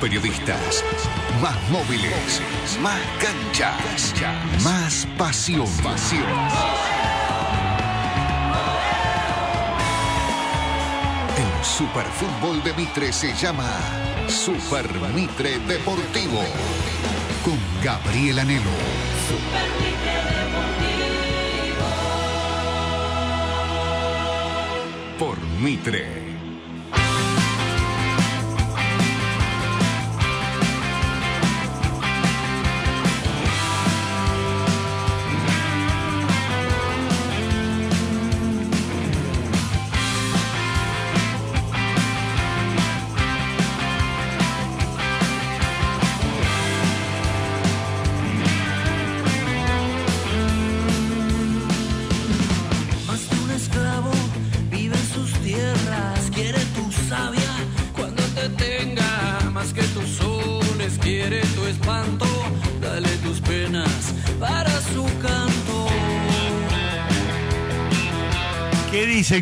periodistas, más móviles, más canchas, más pasión. El Superfútbol de Mitre se llama Super Mitre Deportivo con Gabriel Anelo. Por Mitre.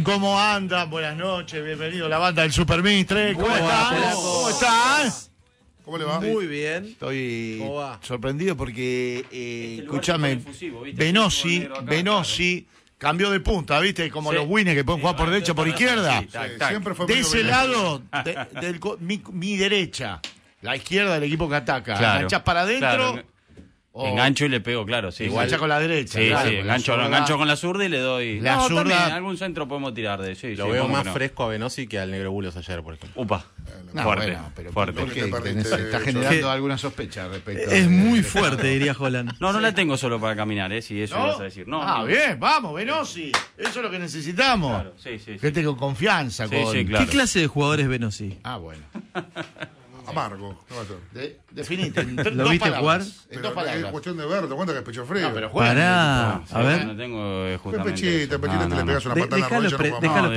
¿Cómo andan? Buenas noches, bienvenido a la banda del Supermistre. ¿Cómo están? ¿Cómo ¿Cómo le va? Muy bien. Estoy sorprendido porque, eh, este escúchame, Venosi, Venosi cambió de punta, ¿viste? Como los winners que pueden jugar por derecha o por izquierda. de ese lado, del, mi, derecha, la izquierda del equipo que ataca. Claro. para adentro. Engancho y le pego, claro, sí. Igual con la derecha. sí, engancho, con la zurda y le doy. La zurda... también, algún centro podemos tirar de sí, Lo veo más fresco a Venosi que al Negro Bulos ayer, por ejemplo. Upa. fuerte, está generando alguna sospecha respecto. Es muy fuerte, diría Holland. No, no la tengo solo para caminar, ¿eh? Si eso ibas a decir. No, ah, bien, vamos, Venosi. Eso es lo que necesitamos. Claro, sí, sí. con confianza. Con... ¿Qué clase de jugador es Venosi? Ah, bueno. Amargo. No ¿Lo viste jugar? Es cuestión de ver, te cuenta que es pecho frío? No, pero juega. A ver. No tengo eh, justamente. Pechita, pechita, no, te le pegas una patada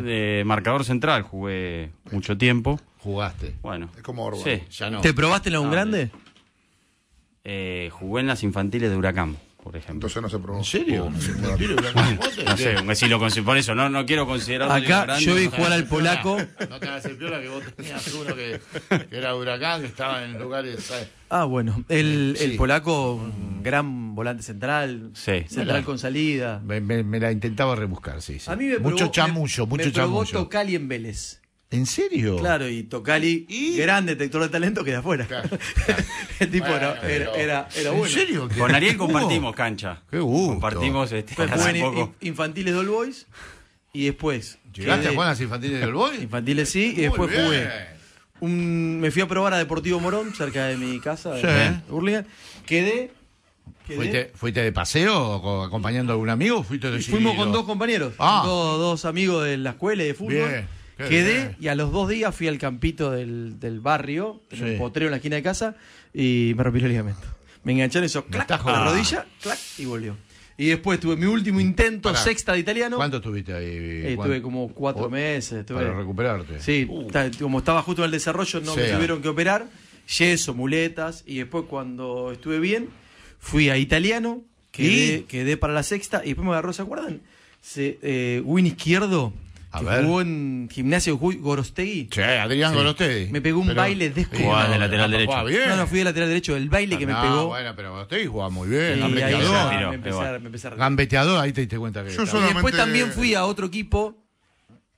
de, marcador central jugué mucho tiempo. Jugaste. Bueno. Es como Orban. Sí. Ya no. ¿Te probaste en la un grande? Eh, jugué en las infantiles de Huracán por ejemplo. Entonces no se probó. ¿En serio? Oh, no sé, un vecino con por eso no, no quiero considerar. Acá yo vi jugar al polaco. No te hagas el piola que vos tenías uno que, era huracán, que estaba en lugares. Ah, bueno. El, el polaco, gran volante central. Central con salida. Me, la intentaba rebuscar, sí. sí. A mí me mucho chamullo, mucho chamullo. Me probó Cali en Vélez. ¿En serio? Claro, y Tocali, gran detector de talento, queda afuera. el tipo era, era, bueno. ¿En serio? Con Ariel uh, compartimos cancha. Qué gusto. Compartimos este, hace poco. Infantiles All Boys y después. ¿Llegaste a jugar las infantiles de All Boys? Infantiles sí, y después jugué. me fui a probar a Deportivo Morón, cerca de mi casa, Quedé ¿Fuiste, ¿Fuiste, de paseo acompañando a algún amigo? Fuimos con dos compañeros, ah. dos, dos, amigos de la escuela y de fútbol. Quedé y a los dos días fui al campito del, barrio, en un en la esquina de casa, y me rompí el ligamento. Me engancharon eso, clac, a la rodilla, clac, y volvió. Y después tuve mi último intento, sexta de italiano. ¿Cuánto estuviste ahí? Eh, como cuatro meses. Para recuperarte. Sí, uh. como estaba justo en el desarrollo, no me tuvieron que operar. Yeso, muletas. Y después, cuando estuve bien, fui a italiano. Quedé, para la sexta. Y después me agarró, ¿se acuerdan? Se, eh, Win Izquierdo, que jugó en gimnasio Gorostegui. Sí, Adrián Gorostegui. Me pegó un baile descomunal. de lateral derecho. No, no, fui de lateral derecho. El baile que me ah, pegó. bueno, pero Gorostegui jugaba muy bien. gambeteador. Ahí gambeteador, ahí te diste cuenta que. y después también fui a otro equipo,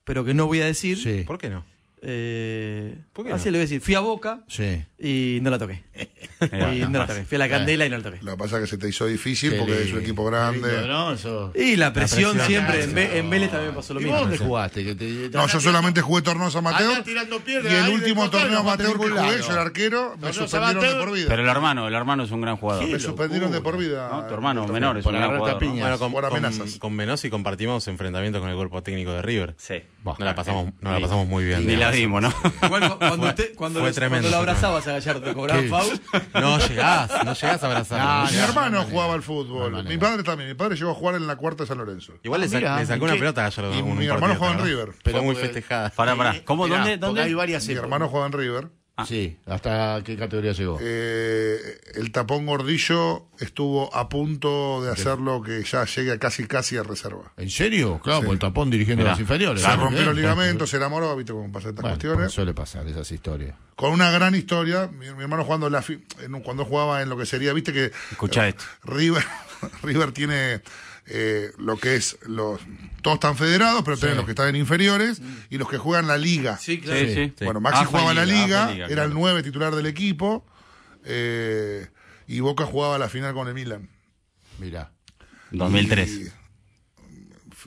pero que no voy a decir. ¿Por qué no? Eh, así le voy a decir. Fui a Boca y no la toqué. y no a la candela y no lo Lo que pasa es que se te hizo difícil porque es un equipo grande. Y la presión, siempre. En, Vélez también pasó lo mismo. jugaste? No, yo solamente jugué torneos a Mateo Y el último torneo mateo amateur yo arquero, me suspendieron de por vida. Pero el hermano, el hermano es un gran jugador. Me suspendieron de por vida. ¿no? Tu hermano menor con, menos amenazas. compartimos enfrentamientos con el cuerpo técnico de River. Sí. No la pasamos, eh, no la pasamos muy bien. Ni la vimos, ¿no? cuando, cuando, lo- abrazabas a Gallardo, no llegás, no llegás a abrazar mi hermano jugaba al fútbol. mi padre también. Mi padre llegó a jugar en la cuarta de San Lorenzo. Igual ah, le, sacó una pelota a mi hermano jugaba en River. Pero muy festejada. Pará, pará. ¿Cómo? ¿Dónde? ¿Dónde? Hay varias. Mi hermano jugaba en River. Ah. Sí, ¿hasta qué categoría llegó? Eh, el tapón gordillo estuvo a punto de hacerlo que ya llegue casi casi a reserva. ¿En serio? Claro, con el tapón dirigiendo las inferiores. Se ¿Eh? rompió los ligamentos, se enamoró, viste cómo pasan estas bueno, cuestiones. Suele pasar esas historias. Con una gran historia, mi, hermano jugando la cuando jugaba en lo que sería, viste que... Escucha esto. River, River tiene eh, lo que es los. Todos están federados, pero tienen los que están en inferiores y los que juegan la liga. Bueno, Maxi jugaba la liga, era el 9 titular del equipo. Eh, y Boca jugaba la final con el Milan. Mira, 2003.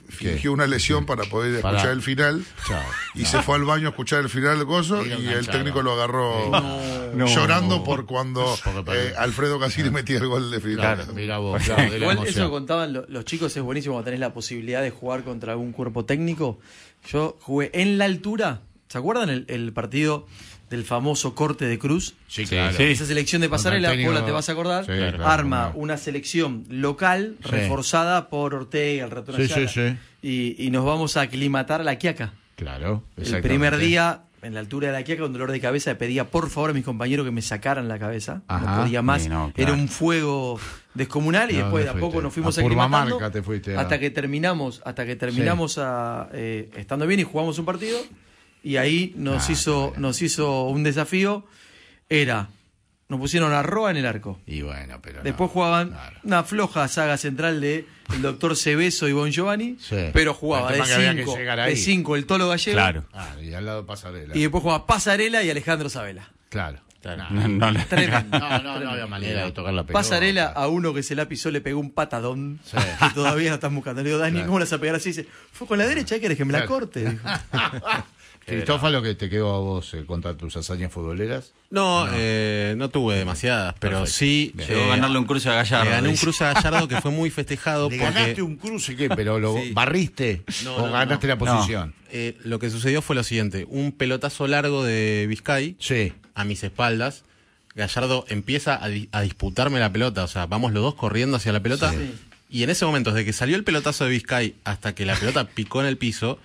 fingió una lesión para poder escuchar el final. Y se fue al baño a escuchar el final del gozo y, el técnico lo agarró llorando por cuando eh, Alfredo Casini metía el gol de final. vos, eso contaban los chicos, es buenísimo cuando tenés la posibilidad de jugar contra algún cuerpo técnico. Yo jugué en la altura, ¿se acuerdan el, partido del famoso corte de cruz. Sí, claro. Esa selección de pasarela, bola te vas a acordar, arma una selección local reforzada por Ortega, el ratón y, y, nos vamos a aclimatar a la Quiaca. Claro, El primer día en la altura de la quiaca con dolor de cabeza, pedía por favor a mis compañeros que me sacaran la cabeza. no podía más. Era un fuego descomunal y después de a poco nos fuimos a ah. hasta que terminamos, hasta que terminamos eh, estando bien y jugamos un partido y ahí nos ah, hizo, nos hizo un desafío. Era nos pusieron a Roa en el arco. Y bueno, pero. Después jugaban una floja saga central de el doctor Cebeso y Bon Giovanni. Sí. Pero jugaba de 5. el Tolo Gallego. Claro. Ah, y al lado Pasarela. Y después jugaba Pasarela y Alejandro Sabela. Claro. No, no, no, no, había manera de tocar la pelota. Pasarela a uno que se la pisó le pegó un patadón. Que todavía lo están buscando. Le digo, Dani, ¿cómo la vas a pegar así? Dice, fue con la derecha, que que me la corte. lo que te quedó a vos contra tus hazañas futboleras? No, no, eh, tuve demasiadas, pero sí. Eh, Llegó a ganarle un cruce a Gallardo. gané un cruce a Gallardo que fue muy festejado. ganaste un cruce qué? ¿Pero lo barriste? ¿O ganaste la posición? Eh, lo que sucedió fue lo siguiente: un pelotazo largo de Vizcay a mis espaldas. Gallardo empieza a, disputarme la pelota, o sea, vamos los dos corriendo hacia la pelota. Y en ese momento, desde que salió el pelotazo de Vizcay hasta que la pelota picó en el piso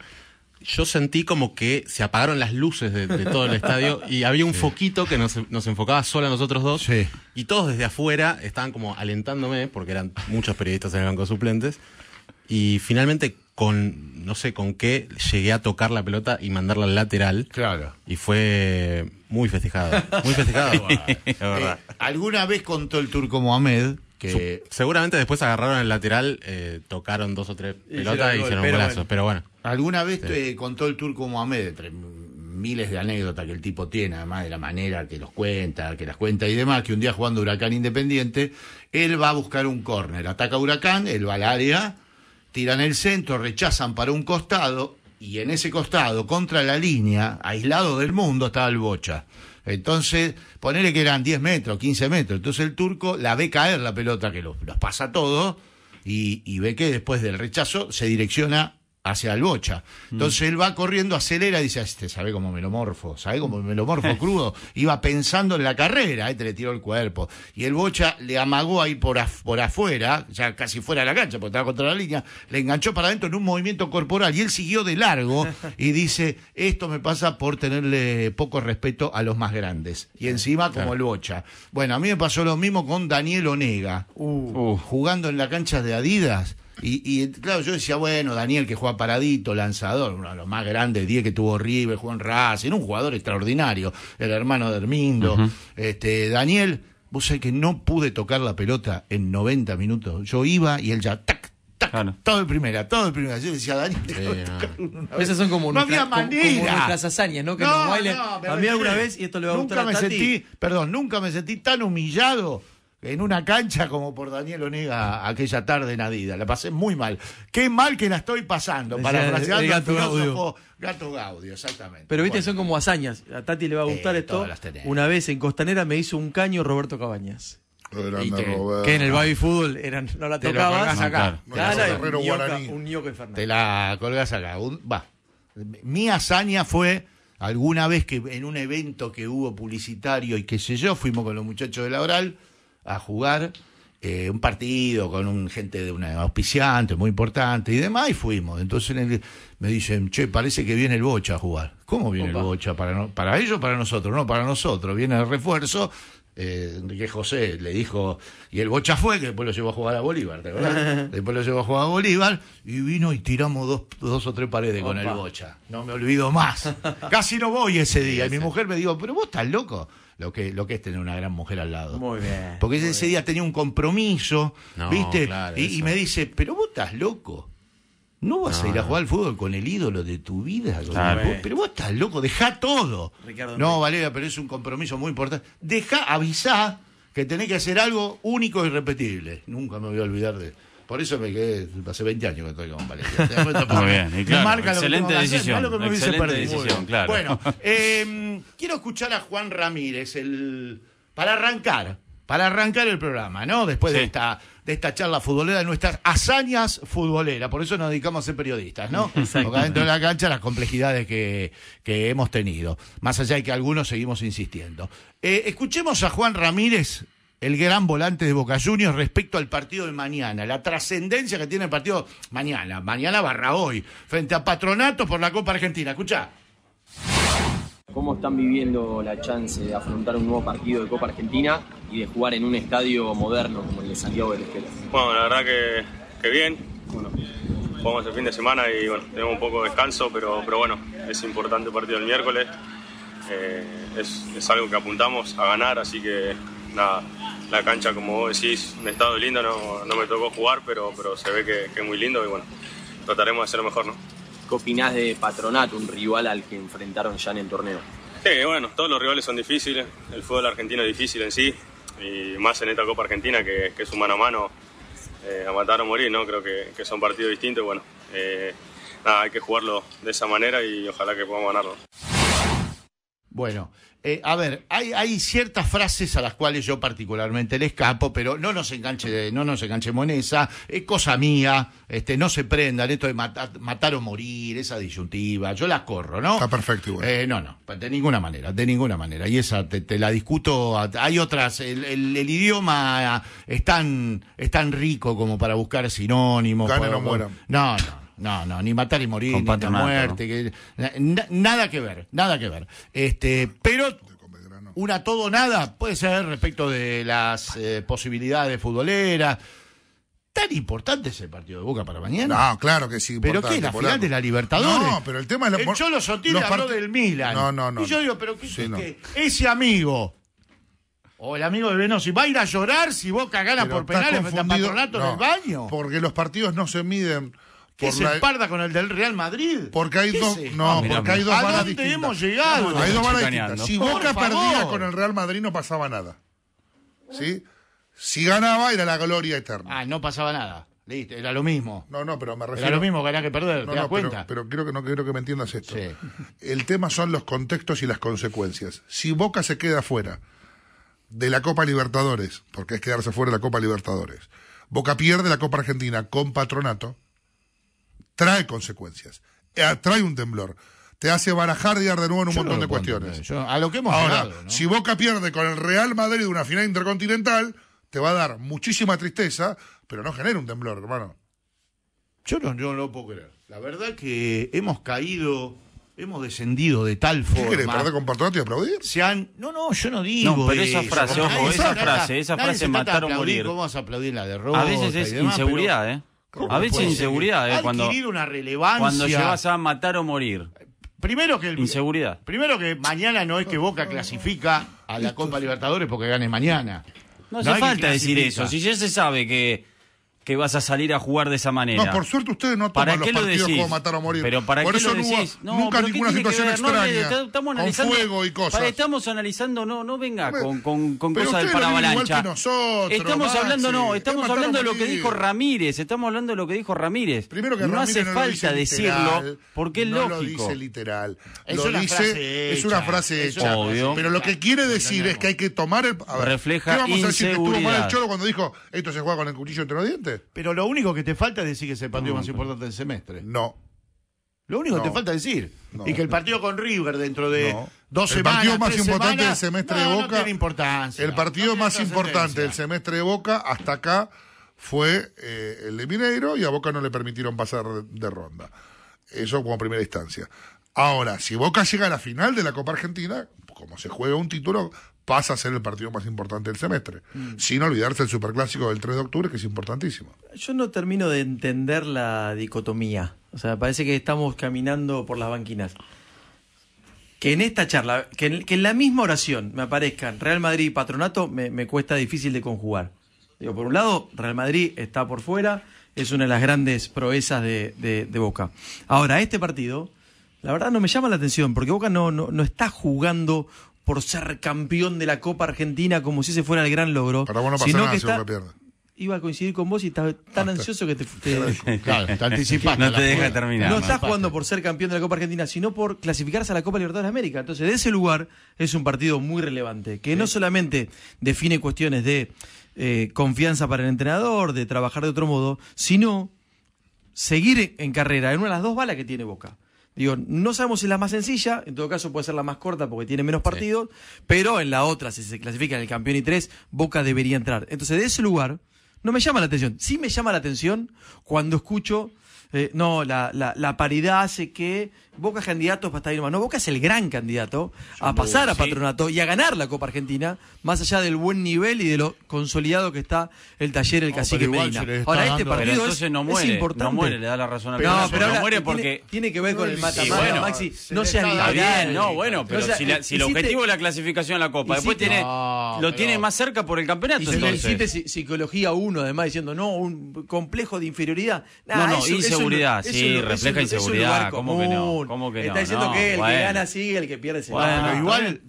yo sentí como que se apagaron las luces de, todo el estadio y había un foquito que nos, enfocaba solo a nosotros dos. Sí. Y todos desde afuera estaban como alentándome, porque eran muchos periodistas en el banco de suplentes. Y finalmente, con no sé con qué, llegué a tocar la pelota y mandarla al lateral. Claro. Y fue muy festejado. Muy festejado. Eh, ¿Alguna vez contó el turco Mohamed? Que... Seguramente después agarraron el lateral, eh, tocaron dos o tres pelotas y hicieron golazos, pero bueno. Alguna vez te contó el turco Mohamed, entre miles de anécdotas que el tipo tiene, además de la manera que los cuenta, que las cuenta y demás, que un día jugando Huracán Independiente, él va a buscar un córner, ataca Huracán, él va al área, tiran el centro, rechazan para un costado, y en ese costado, contra la línea, aislado del mundo, estaba el Bocha. Entonces, ponele que eran 10 metros, 15 metros. Entonces el turco la ve caer la pelota, que los, pasa todo, y, y ve que después del rechazo se direcciona hacia el bocha. Mm. Entonces él va corriendo, acelera y dice, ah, este sabe cómo melomorfo lo sabe cómo me lo crudo. Iba pensando en la carrera, te este le tiró el cuerpo. Y el bocha le amagó ahí por, por afuera, ya casi fuera de la cancha, porque estaba contra la línea, le enganchó para adentro en un movimiento corporal y él siguió de largo y dice, esto me pasa por tenerle poco respeto a los más grandes. Y encima como el bocha. Bueno, a mí me pasó lo mismo con Daniel Onega, uh. jugando en la cancha de Adidas y, claro, yo decía, bueno, Daniel que juega paradito, lanzador, uno de los más grandes 10 que tuvo River, Juan Racing, un jugador extraordinario, el hermano de Hermindo. este, Daniel, vos sabés que no pude tocar la pelota en 90 minutos. Yo iba y él ya, tac, tac, todo de primera, todo de primera. Yo decía, Daniel, sí, esas son como, no como, hazañas, ¿no? Que no, nos a mí alguna vez, y esto le va a gustar Tati. sentí, Perdón, nunca me sentí tan humillado en una cancha como por Daniel Onega aquella tarde nadida La pasé muy mal. Qué mal que la estoy pasando, para gato el filósofo Gaudio. Gato Gaudio, exactamente. Pero viste, son como hazañas. A Tati le va a gustar esto. Una vez en Costanera me hizo un caño Roberto Cabañas. que, en el baby fútbol eran, no la tocabas. Te Te la colgas acá. va. Mi hazaña fue alguna vez que en un evento que hubo publicitario y qué sé yo, fuimos con los muchachos de la oral a jugar eh, un partido con un gente de una auspiciante muy importante y demás, y fuimos. Entonces me dicen, che, parece que viene el Bocha a jugar. ¿Cómo viene el Bocha? Para, no, para ellos, para nosotros, no, para nosotros. Viene el refuerzo, eh, que José le dijo, y el Bocha fue, que después lo llevó a jugar a Bolívar, ¿te después lo llevó a jugar a Bolívar, y vino y tiramos dos, dos o tres paredes con el Bocha. No me olvido más. Casi no voy ese día. Y mi mujer me dijo, pero vos estás loco lo que, lo que es tener una gran mujer al lado. Muy bien. Porque ese día tenía un compromiso, ¿viste? y, me dice, pero vos estás loco. No vas a ir a jugar al fútbol con el ídolo de tu vida. pero vos estás loco, deja todo. Ricardo no, Valeria, pero es un compromiso muy importante. Deja, avisá que tenés que hacer algo único y repetible. Nunca me voy a olvidar de por eso me quedé, hace 20 años que estoy con Valencia. Muy bien, claro, excelente decisión. Bueno, em, quiero escuchar a Juan Ramírez el, para arrancar, para arrancar el programa, ¿no? Después de esta de esta charla futbolera, de nuestras hazañas futboleras, por eso nos dedicamos a ser periodistas, ¿no? Porque dentro de la cancha las complejidades que, hemos tenido, más allá de que algunos seguimos insistiendo. Eh, escuchemos a Juan Ramírez el gran volante de Boca Juniors respecto al partido de mañana, la trascendencia que tiene el partido mañana, mañana barra hoy, frente a Patronato por la Copa Argentina. Escucha. ¿Cómo están viviendo la chance de afrontar un nuevo partido de Copa Argentina y de jugar en un estadio moderno como el de Santiago del Bueno, la verdad que, bien. Bueno, jugamos el fin de semana y bueno, tenemos un poco de descanso, pero, pero bueno, es importante el partido del miércoles. Eh, es, es algo que apuntamos a ganar, así que la cancha, como vos decís, un estado lindo, no, me tocó jugar, pero, pero se ve que, es muy lindo y bueno, trataremos de hacerlo mejor, ¿no? ¿Qué opinás de Patronato, un rival al que enfrentaron ya en el torneo? Sí, bueno, todos los rivales son difíciles, el fútbol argentino es difícil en sí, y más en esta Copa Argentina que, que es un mano a mano, eh, a matar o morir, ¿no? Creo que, son partidos distintos, bueno, eh, hay que jugarlo de esa manera y ojalá que podamos ganarlo. Bueno, eh, a ver, hay, ciertas frases a las cuales yo particularmente le escapo, pero no nos enganche, no nos enganchemos en esa, es cosa mía, este, no se prendan, esto de matar, o morir, esa disyuntiva, yo la corro, ¿no? Está perfecto igual. Eh, no, no, de ninguna manera, de ninguna manera. Y esa te, la discuto, hay otras, el, idioma es tan, es tan rico como para buscar sinónimos. Ganen o No, no. No, no, ni matar y morir, ni matar muerte. nada que ver, nada que ver. Este, pero una todo nada puede ser respecto de las eh, posibilidades futboleras. ¿Tan importante es el partido de Boca para mañana? No, claro que sí. ¿Pero qué? ¿La final de la Libertadores? No, pero el tema es... La... El Cholo Sotil habló del Milan. No, no, no. Y yo digo, ¿pero qué ese amigo o el amigo de Venosi va a ir a llorar si Boca gana por penales frente a Patronato en el baño? Porque los partidos no se miden que se con el del Real Madrid. Porque hay dos. Ah, hay dos ¿A dónde hemos llegado? Si Boca perdía con el Real Madrid no pasaba nada. ¿Sí? Si ganaba era la gloria eterna. Ah, no pasaba nada. era lo mismo. No, no, pero me refiero. Era lo mismo ganar que perder, Pero, creo que no quiero que me entiendas esto. El tema son los contextos y las consecuencias. Si Boca se queda fuera de la Copa Libertadores, porque es quedarse fuera de la Copa Libertadores, Boca pierde la Copa Argentina con Patronato, trae consecuencias, eh, trae un temblor te hace barajar y dar de nuevo en un montón de cuestiones. a lo que hemos Ahora, si Boca pierde con el Real Madrid una final intercontinental, te va a dar muchísima tristeza, pero no genera un temblor, hermano. Yo no, lo puedo creer. La verdad es que hemos caído, hemos descendido de tal forma. ¿Qué querés, perder con y aplaudir? Se han, no, no, yo no digo. pero esa frase, ojo, esa frase, esa frase, morir. ¿Cómo vas a aplaudir la derrota? A veces es inseguridad, ¿eh? A veces inseguridad, eh, cuando adquirir una relevancia. Cuando llegas a matar o morir. Primero que inseguridad. Primero que mañana no es que Boca clasifica a la Copa Libertadores porque gane mañana. No, hace falta decir eso. Si ya se sabe que que vas a salir a jugar de esa manera. No, por suerte ustedes no toman ¿Para los partidos como matar o morir. Pero ¿para por qué eso lo decís? nunca ninguna situación extraña. estamos analizando, con y cosas. estamos analizando, no, no venga con, con, con cosas de para Nosotros, estamos hablando, no, estamos hablando de lo que dijo Ramírez, estamos hablando de lo que dijo Ramírez. Primero que no hace falta decirlo, porque es lógico. No lo dice literal. Es lo una dice, frase es una frase hecha. Pero lo que quiere decir es que hay que tomar el. Refleja ¿qué vamos a decir que estuvo mal el cholo cuando dijo esto se juega con el cuchillo entre los dientes? Pero lo único que te falta es decir que es el partido más importante del semestre. No. Lo único que te falta decir. Y que el partido con River dentro de dos semanas. El partido más importante del semestre de Boca. importancia, el partido más importante del semestre de Boca hasta acá fue eh, el de Mineiro y a Boca no le permitieron pasar de ronda. Eso como primera instancia. Ahora, si Boca llega a la final de la Copa Argentina, como se juega un título, pasa a ser el partido más importante del semestre, mm. sin olvidarse el superclásico del 3 de octubre, que es importantísimo. Yo no termino de entender la dicotomía, o sea, parece que estamos caminando por las banquinas. Que en esta charla, que en, la misma oración me aparezcan Real Madrid y Patronato, me, cuesta difícil de conjugar. Digo, por un lado, Real Madrid está por fuera, es una de las grandes proezas de, Boca. Ahora, este partido, la verdad no me llama la atención, porque Boca no, no está jugando por ser campeón de la Copa Argentina como si ese fuera el gran logro. sino que está, iba a coincidir con vos y estás tan ah, ansioso que te, No estás jugando por ser campeón de la Copa Argentina, sino por clasificarse a la Copa Libertadores de América. Entonces, de ese lugar es un partido muy relevante, que no solamente define cuestiones de eh, confianza para el entrenador, de trabajar de otro modo, sino seguir en carrera, en una de las dos balas que tiene Boca no sabemos si es la más sencilla, en todo caso puede ser la más corta porque tiene menos partidos, pero en la otra, si se clasifica en el campeón y tres, Boca debería entrar. Entonces, de ese lugar, no me llama la atención. Sí me llama la atención cuando escucho, eh, no, la paridad hace que Boca candidatos para estar ahí No, Boca es el gran candidato a pasar a Patronato y a ganar la Copa Argentina, más allá del buen nivel y de lo consolidado que está el taller el cacique Medina. Ahora, este partido no muere, es importante. No muere, le da la razón al No, pero no muere porque... Tiene, que ver con el mata bueno, Maxi. No seas Bien, no, bueno, pero si, el objetivo es la clasificación a la Copa, después tiene, lo tiene más cerca por el campeonato. Y si hiciste psicología uno, además, diciendo, no, un complejo de inferioridad. no, no, inseguridad, sí, refleja inseguridad. como que no? ¿Cómo que está diciendo que el que gana sigue, el que pierde se bueno, igual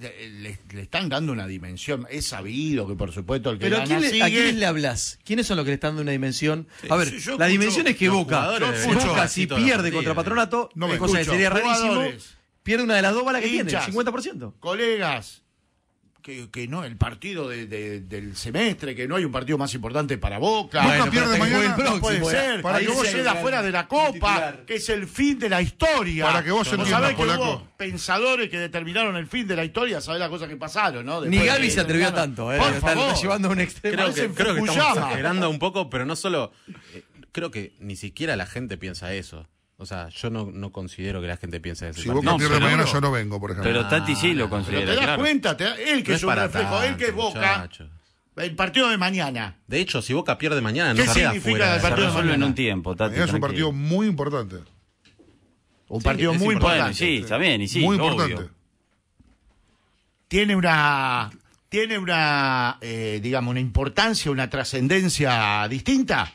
le, están dando una dimensión. Es sabido que, por supuesto, el que gana ¿a quiénes le hablas? ¿Quiénes son los que le están dando una dimensión? A ver, la dimensión es que Boca, Boca si pierde contra Patronato, no sería rarísimo, pierde una de las dos balas que tiene, 50%. Colegas, que, que, no, el partido de, del semestre, que no hay un partido más importante para Boca. bueno, pierde mañana. no puede ser. Para que vos llegas fuera de la Copa, que es el fin de la historia. Para que vos ¿Vos entiendas, sabés que hubo pensadores que determinaron el fin de la historia, sabés las cosas que pasaron, ¿no? Ni Gaby se atrevió tanto, ¿eh? está, llevando un extremo. Creo que, creo que estamos exagerando un poco, pero no solo... Eh, creo que ni siquiera la gente piensa eso. O sea, yo no, no considero que la gente piense eso. Si Boca pierde mañana, yo no vengo, por ejemplo. Pero ah, Tati sí lo considera. te das cuenta, él que es un reflejo, él que es Boca, el partido de mañana. De hecho, si Boca pierde mañana, no ¿Qué significa el partido de en un tiempo, Tati. es un partido muy importante. Un partido muy importante. sí, está bien, y sí, muy importante. Tiene una, tiene una, eh, digamos, una importancia, una trascendencia distinta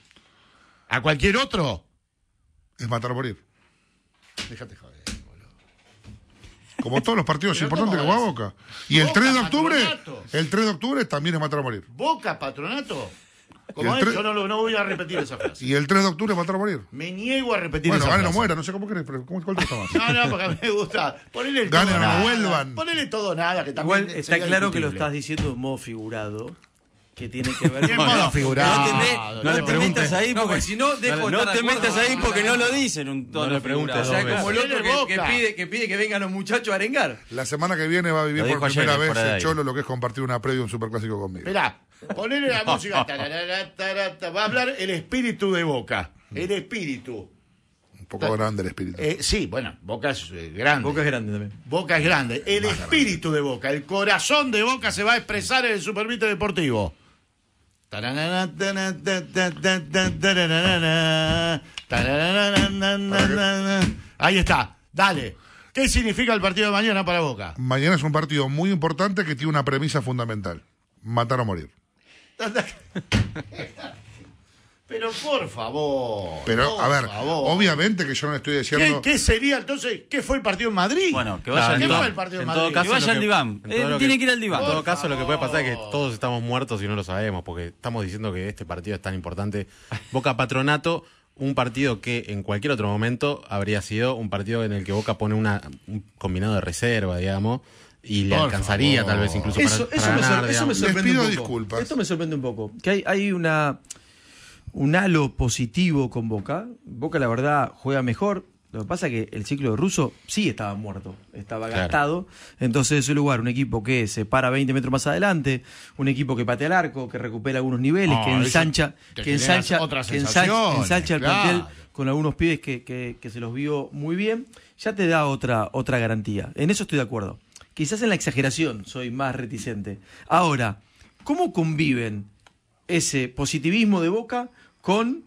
a cualquier otro es matar o morir. Déjate joder, boludo. Como todos los partidos, es importante que juega Boca. Y el 3 de octubre, el 3 de octubre también es matar a morir. Boca, patronato. Como es, yo no, lo, no, voy a repetir esa frase. Y el 3 de octubre es matar a morir. Me niego a repetir bueno, esa frase. Bueno, gane o muera, no sé cómo querés, pero ¿cuál te gusta más? no, no, porque me gusta. Ponele el gane, todo no vuelvan. Ponele todo nada, que también Igual está claro que lo estás diciendo en modo figurado que tiene que ver con No, te, metas ahí porque si no dejo no, te metas ahí porque no lo dicen un no le O sea, como el otro que, pide que pide que vengan los muchachos a arengar. La semana que viene va a vivir por primera vez el cholo lo que es compartir una previa un superclásico conmigo. Mirá, ponele la música. va a hablar el espíritu de Boca. El espíritu. Un poco grande el espíritu. Eh, sí, bueno, Boca es eh, grande. Boca es grande también. Boca es grande. El espíritu de Boca, el corazón de Boca se va a expresar en el Supervite Deportivo. Ahí está, dale. ¿Qué significa el partido de mañana para Boca? Mañana es un partido muy importante que tiene una premisa fundamental, matar o morir. Pero por favor. Pero, a ver, obviamente que yo no estoy diciendo. ¿Qué, sería entonces? ¿Qué fue el partido en Madrid? Bueno, que vaya al diván. Fue el en todo caso, que vaya al diván. tiene que, ir al diván. En todo caso, lo que puede pasar es que todos estamos muertos y no lo sabemos, porque estamos diciendo que este partido es tan importante. Boca Patronato, un partido que en cualquier otro momento habría sido un partido en el que Boca pone un combinado de reserva, digamos y le alcanzaría tal vez incluso para, eso, me, sorprende un poco. esto me sorprende un poco que hay, hay una un halo positivo con Boca. Boca, la verdad, juega mejor. Lo que pasa es que el ciclo de Russo sí estaba muerto, estaba gastado. Entonces, en su lugar, un equipo que se para 20 metros más adelante, un equipo que patea el arco, que recupera algunos niveles, ah, que ensancha, que ensancha, que ensancha, el con algunos pibes que, se los vio muy bien, ya te da otra, otra garantía. En eso estoy de acuerdo. Quizás en la exageración soy más reticente. Ahora, ¿cómo conviven ese positivismo de Boca con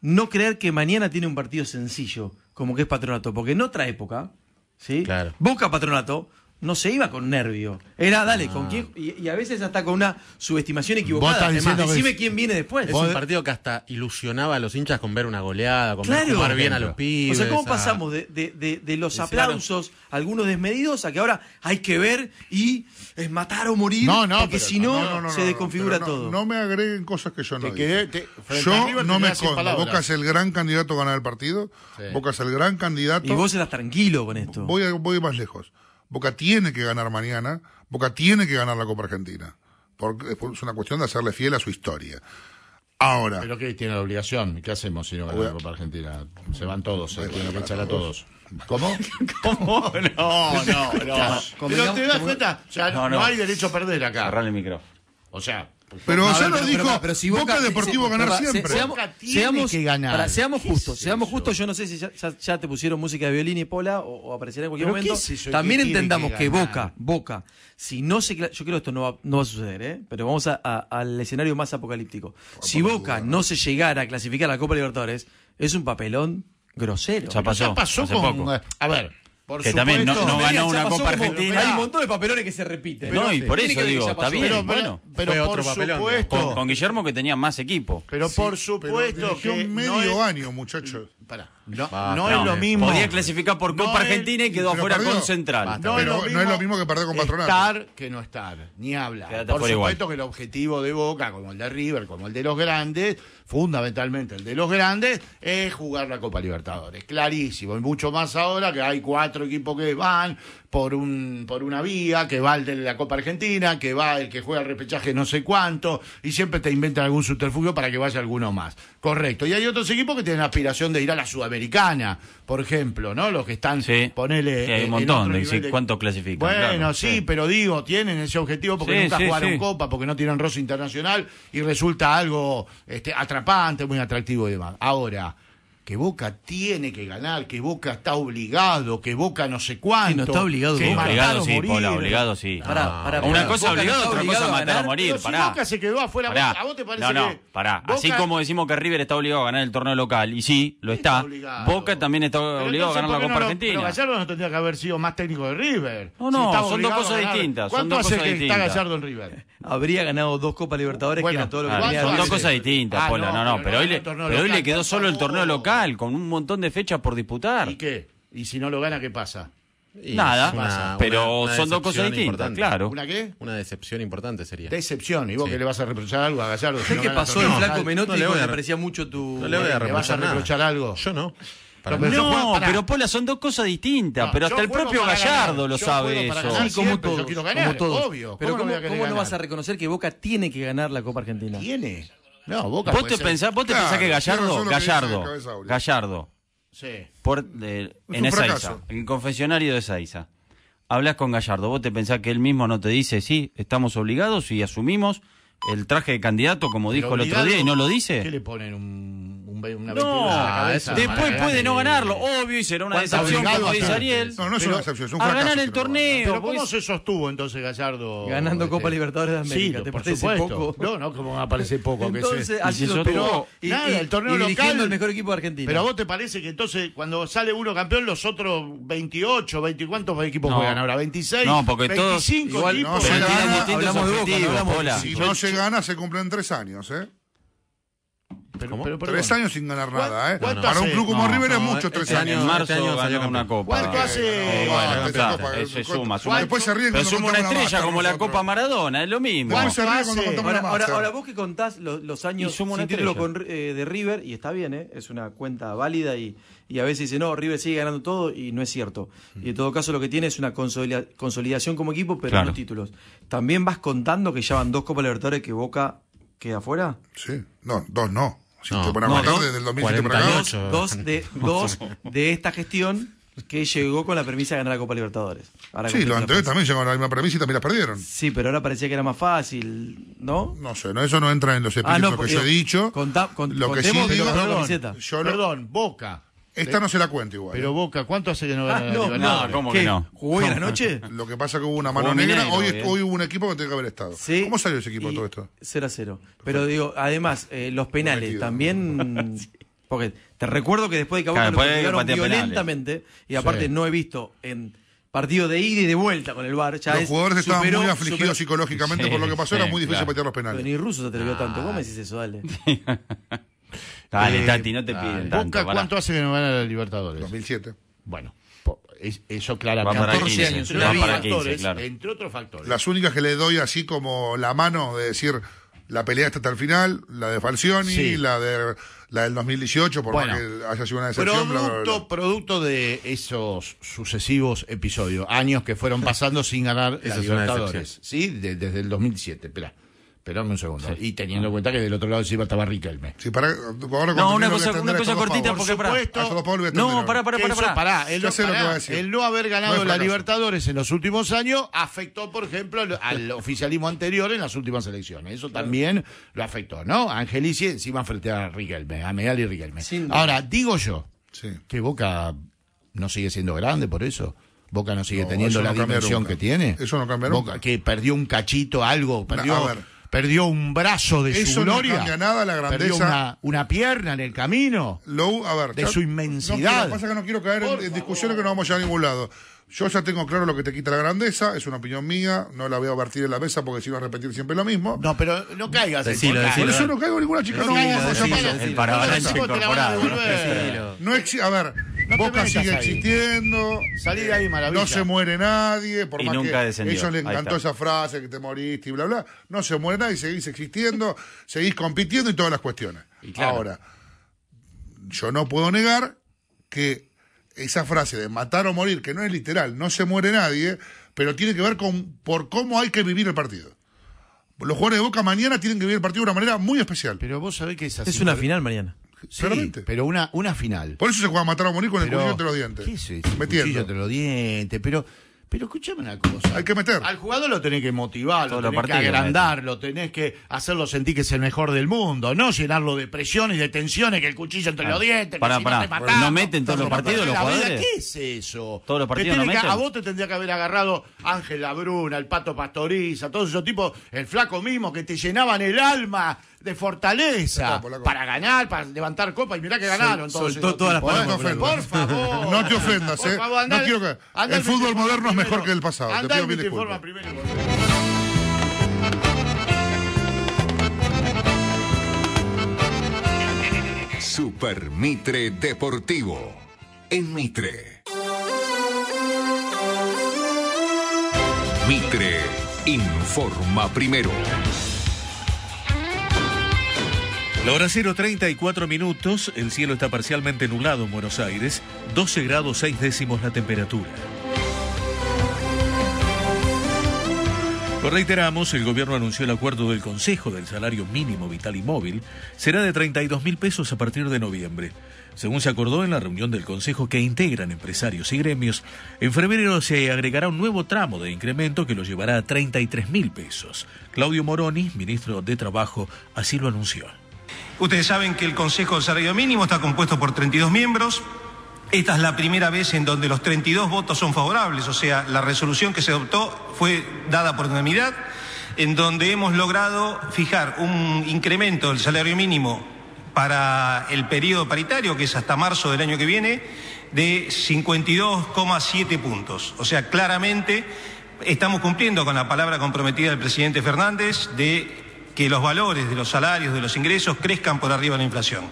no creer que mañana tiene un partido sencillo, como que es Patronato, porque en otra época, ¿sí? Boca Patronato no se iba con nervio. Era, dale, con ah. quién. Y, a veces hasta con una subestimación equivocada. Además, decime quién viene después. Es un partido que hasta ilusionaba a los hinchas con ver una goleada, con jugar bien a los pibes. O sea, ¿cómo pasamos de, los aplausos, algunos desmedidos, a que ahora hay que ver y es matar o morir? No, no, porque si no, se desconfigura todo. No me agreguen cosas que yo no. yo no me escondo. Boca es el gran candidato a ganar el partido. Bocas Boca es el gran candidato. Y vos eras tranquilo con esto. Voy, voy más lejos. Boca tiene que ganar mañana, Boca tiene que ganar la Copa Argentina. Porque es una cuestión de hacerle fiel a su historia. Ahora. Pero que tiene la obligación. ¿Qué hacemos si no gana la Copa Argentina? Se van todos, se tiene que echar a todos. ¿Cómo? ¿Cómo? No, no, no. Pero te das cuenta, o sea, no, hay derecho a perder acá. Agarrale el micrófono. O sea, pero no, nos dijo, Boca, Deportivo ganar siempre. seamos, que seamos justos, seamos justos. Yo no sé si ya, te pusieron música de violín y pola o, aparecerá en cualquier momento. También entendamos que, Boca, Boca, si no se... Yo creo que esto no va, a suceder, ¿eh? pero vamos al escenario más apocalíptico. Si Boca no se llegara a clasificar a la Copa Libertadores, es un papelón grosero. Ya pasó, eh, A ver, por que también no, ganó una Copa Argentina. Hay un montón de papelones que se repiten. No, y por eso digo, está bien. Pero, bueno, pero, otro por supuesto. Con, Guillermo que tenía más equipo. Pero por supuesto. Pero que medio año, muchachos. Pará. No, no es lo mismo. Podía clasificar por Copa Argentina y quedó afuera con Central. No es lo mismo que perder con Patronato. Estar que no estar, ni hablar. Por supuesto que el objetivo de Boca, como el de River, como el de los grandes, fundamentalmente el de los grandes, es jugar la Copa Libertadores. Clarísimo. Y mucho más ahora que hay cuatro equipos que van por un por una vía, que va el de la Copa Argentina, que va el que juega el repechaje no sé cuánto, y siempre te inventan algún subterfugio para que vaya alguno más. Correcto. Y hay otros equipos que tienen aspiración de ir a la Sudamérica Americana, por ejemplo, ¿no? Los que están, ponele... Sí, un eh, montón, de, clasifican? Bueno, sí, pero digo, tienen ese objetivo porque nunca jugaron Copa, porque no tienen rosa internacional y resulta algo este, atrapante, muy atractivo y demás. Ahora que Boca tiene que ganar, que Boca está obligado, que Boca no sé cuánto. Sí, no está obligado, obligado sí, Paula, obligado sí. Una cosa obligado, otra obligado cosa matar a, morir. Si Boca se quedó afuera, ¿a vos te parece No, no, pará. Así como decimos que River está obligado a ganar el torneo local, y sí, lo está, Boca también está obligado a ganar la Copa Argentina. Pero Gallardo no tendría que haber sido más técnico de River. No, no, son dos cosas distintas. ¿Cuánto son dos hace que está Gallardo en River? Habría ganado dos Copa Libertadores que era todo lo que Son dos cosas distintas, ah, Pola. no, no, pero hoy le quedó solo el torneo local con un montón de fechas por disputar. ¿Y qué? ¿Y si no lo gana, qué pasa? Nada, pero son dos cosas distintas, claro. ¿Una qué? Una decepción importante sería. Decepción, y vos le vas a reprochar algo a Gallardo. ¿Sabés qué pasó? en flaco Menotti le voy aprecia mucho tu... le vas a reprochar algo. Yo no. no, pero Pola, son dos cosas distintas. pero hasta el propio Gallardo lo sabe eso. como Obvio. ¿cómo no vas a reconocer que Boca tiene que ganar la Copa Argentina? Tiene. No, Vos te pensás, vos te pensás que Gallardo, Gallardo, Gallardo, sí. en en el confesionario de isa. hablas con Gallardo, vos te pensás que él mismo no te dice, sí, estamos obligados y asumimos el traje de candidato, como dijo el otro día, y no lo dice. ¿Qué le ponen un una no, después puede no ganarlo, obvio, y será una decepción, como dice Ariel. No, no es una decepción, es un fracaso. A ganar el torneo. Pero ¿cómo se sostuvo entonces Gallardo? Ganando este, Copa Libertadores de América, sí, ¿te por supuesto. poco? No, no, como aparece poco. Entonces, así se sostuvo. Nada, el torneo local. el mejor equipo de Argentina. Pero a vos te parece que entonces, cuando sale uno campeón, los otros 28, 20, ¿cuántos equipos juegan ahora? ¿26? No, porque todos. 25 equipos. No se Si no se gana, se cumplen 3 años, ¿eh? tres años sin ganar nada, ¿eh? Para un club como River es mucho tres este años. años. En marzo este ganó una copa. bueno, suma, Después se ríen cuando suma una estrella como la Copa Maradona, es lo mismo. Ahora, vos que contás los, años sin título eh, de River, y está bien, ¿eh? Es una cuenta válida y, y a veces dice, no, River sigue ganando todo y no es cierto. Mm. Y en todo caso lo que tiene es una consolidación como equipo, pero no títulos. ¿También vas contando que ya van dos copas Libertadores que Boca queda afuera? Sí, no, dos no. Si te desde el 2007 para Dos de, dos de esta gestión que llegó con la premisa de ganar la Copa Libertadores. sí, los anteriores también llegaron con la misma premisa y también las perdieron. Sí, pero ahora parecía que era más fácil, ¿no? No sé, no, eso no entra en los espíritus ah, que yo he dicho. Conta, lo que sí, perdón, Boca esta ¿Eh? no se la cuenta igual. Pero ¿eh? Boca, ¿cuánto hace que no ah, gana? no, no, ¿cómo que no? ¿Jugó en la noche? Lo que pasa es que hubo una mano negra. hoy, hoy, hubo un equipo que tenía que haber estado. ¿Cómo salió ese equipo todo esto? 0 a 0. Pero digo, además, eh, los penales también. Porque te recuerdo que después de que Boca claro, lo violentamente, y aparte no he visto en partido de ida y de vuelta con el VAR. los es, jugadores estaban muy afligidos psicológicamente por lo que pasó, era muy difícil patear los penales. Pero ni Russo se atrevió tanto. Ah. ¿Cómo me decís eso, dale? Dale, eh, Tati, no te piden tanto. ¿cuánto hace que no van a la Libertadores? 2007. Bueno, eso claramente. 14 años, entre, otros factores, claro. entre otros factores. Las únicas que le doy así como la mano de decir la pelea está hasta el final, la de Falcioni, la de la del 2018, por más que haya sido una decepción. Producto, producto de esos sucesivos episodios, años que fueron pasando sin ganar la Libertadores, ¿sí? desde el 2007, espera. Esperame un segundo. Y teniendo en cuenta que del otro lado encima estaba Riquelme. Sí, para, no, una cosa, cortita porque Por supuesto, para. no, para, para, para El, no, haber ganado la Libertadores en los últimos años afectó, por ejemplo, al, oficialismo anterior en las últimas elecciones. Eso también lo afectó, ¿no? Angelici encima frente a Riquelme, a Medal y Riquelme. ahora, digo yo que Boca no sigue siendo grande por eso. Boca no sigue teniendo la dimensión que tiene. Eso no cambió. Boca que perdió un cachito, algo, perdió... a ver perdió un brazo de su gloria. No cambia nada la grandeza. Perdió una, una pierna en el camino. Lo, a ver, de su inmensidad. No, pasa es que no quiero caer en, discusiones que no vamos a llegar a ningún lado. Yo ya tengo claro lo que te quita la grandeza, es una opinión mía, no la voy a vertir en la mesa porque si iba a repetir siempre lo mismo. No, pero no caigas decilo, decilo, Por eso no caigo ninguna chica. no, no, no, no, no, no, no, Boca sigue existiendo. No se muere nadie, por más nunca que ellos les encantó esa frase que te moriste y bla, bla. No se muere nadie, seguís existiendo, seguís compitiendo y todas las cuestiones. Ahora, yo no puedo negar que esa frase de matar o morir, que no es literal, no se muere nadie, pero tiene que ver con por cómo hay que vivir el partido los jugadores de Boca mañana tienen que vivir el partido de una manera muy especial. Pero vos sabés que es así. Es una final mañana pero una, una final. Por eso se juega a matar a morir con el cuchillo entre los dientes. Sí, es eso? Cuchillo entre los dientes, pero... Pero escúchame una cosa. Hay que meter. Al jugador lo tenés que motivar, lo tenés que agrandarlo, agrandar, lo tenés que hacerlo sentir que es el mejor del mundo, no llenarlo de presiones y de tensiones, que el cuchillo entre ah, los dientes, para que no meten todos los partidos los ¿Qué es eso? ¿Todos los partidos A vos te tendría que haber agarrado Ángel Labruna, el Pato Pastoriza, todos esos tipos, el flaco mismo, que te llenaban el alma de fortaleza para ganar, para levantar copa. Y mirá que ganaron. soltó todas las palabras. No por favor. No te ofendas, ¿eh? El, fútbol moderno es mejor que el pasado. Andá Super Mitre Deportivo. En Mitre. Mitre informa primero. La hora 034 minutos, el cielo está parcialmente nublado en Buenos Aires, 12 grados 6 décimos la temperatura. Lo reiteramos, el gobierno anunció el acuerdo del Consejo del Salario Mínimo Vital y Móvil. Será de 32 mil pesos a partir de noviembre. Según se acordó en la reunión del Consejo que integran empresarios y gremios, en febrero se agregará un nuevo tramo de incremento que lo llevará a 33 mil pesos. Claudio Moroni, ministro de Trabajo, así lo anunció. Ustedes saben que el Consejo del Salario Mínimo está compuesto por 32 miembros. Esta es la primera vez en donde los 32 votos son favorables, o sea, la resolución que se adoptó fue dada por unanimidad, en donde hemos logrado fijar un incremento del salario mínimo para el periodo paritario, que es hasta marzo del año que viene, de 52,7 puntos. O sea, claramente estamos cumpliendo con la palabra comprometida del presidente Fernández de que los valores de los salarios, de los ingresos, crezcan por arriba de la inflación.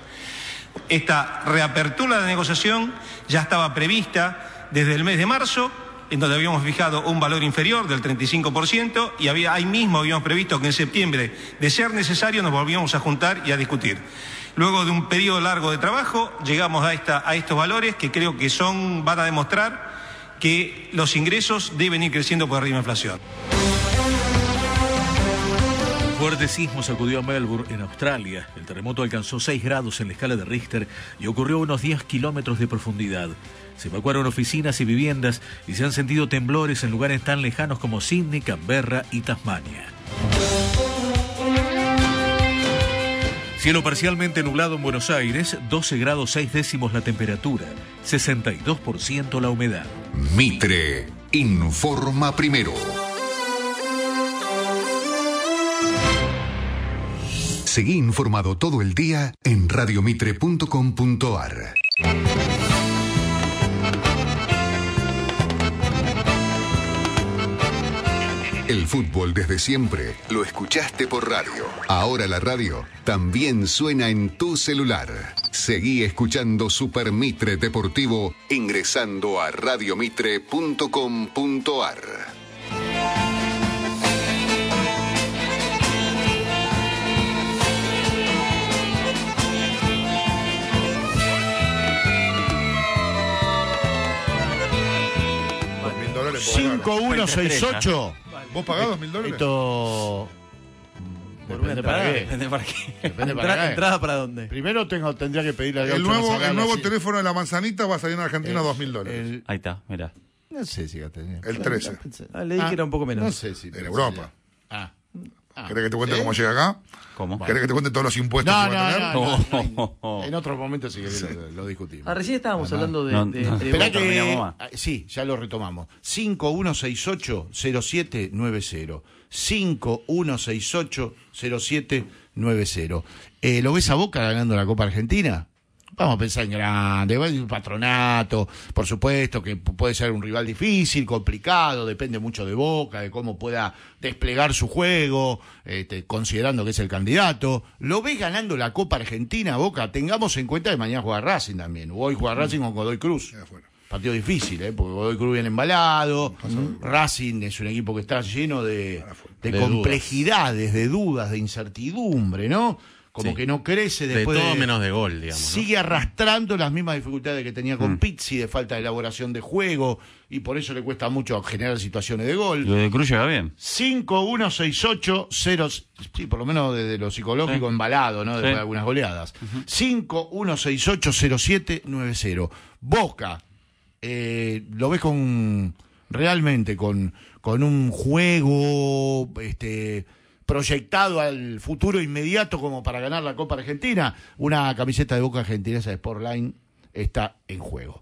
Esta reapertura de negociación ya estaba prevista desde el mes de marzo, en donde habíamos fijado un valor inferior del 35% y ahí mismo habíamos previsto que en septiembre, de ser necesario, nos volvíamos a juntar y a discutir. Luego de un periodo largo de trabajo, llegamos a, a estos valores que creo que son, van a demostrar que los ingresos deben ir creciendo por arriba de la inflación fuerte sismo sacudió a Melbourne, en Australia. El terremoto alcanzó 6 grados en la escala de Richter y ocurrió a unos 10 kilómetros de profundidad. Se evacuaron oficinas y viviendas y se han sentido temblores en lugares tan lejanos como Sydney, Canberra y Tasmania. Cielo parcialmente nublado en Buenos Aires, 12 grados 6 décimos la temperatura, 62% la humedad. Mitre, informa primero. Seguí informado todo el día en radiomitre.com.ar. El fútbol desde siempre lo escuchaste por radio. Ahora la radio también suena en tu celular. Seguí escuchando Super Mitre Deportivo ingresando a radiomitre.com.ar. 5168. ¿Vos pagás 2.000 dólares? Esto... para, qué. ¿Entrada para dónde? Primero tengo, tendría que pedir al El nuevo, el nuevo teléfono de la manzanita va a salir en Argentina a 2.000 dólares. Ahí está, mirá. No sé si El 13. Ah, le dije que era un poco menos. No sé si. En Europa. Ah. ¿Querés que te cuente cómo llega acá? ¿Cómo? ¿Querés que te cuente todos los impuestos que va a tener? No, en otro momento sí que Lo, discutimos. Ah, recién estábamos hablando de. de, de, que, ah, sí, ya lo retomamos. 5168-0790. 5168-0790. Eh, ¿Lo ves a Boca ganando la Copa Argentina? Vamos a pensar en grande, el patronato, por supuesto que puede ser un rival difícil, complicado, depende mucho de Boca, de cómo pueda desplegar su juego, este, considerando que es el candidato. ¿Lo ves ganando la Copa Argentina, Boca? Tengamos en cuenta que mañana juega Racing también, hoy juega Racing con Godoy Cruz. Partido difícil, ¿eh? porque Godoy Cruz viene embalado, Racing es un equipo que está lleno de, complejidades, de dudas, de incertidumbre, ¿no? como que no crece después. De todo de, menos de gol, digamos. Sigue arrastrando las mismas dificultades que tenía con mm. Pizzi, de falta de elaboración de juego, y por eso le cuesta mucho generar situaciones de gol. Lo de Cruz llega bien. 5-1-6-8-0, sí, por lo menos desde lo psicológico embalado, ¿no? Después de algunas goleadas. 5-1-6-8-0-7-9-0. Boca, eh, lo ves realmente con, con un juego este proyectado al futuro inmediato como para ganar la Copa Argentina, una camiseta de Boca Argentina, de Sportline, está en juego.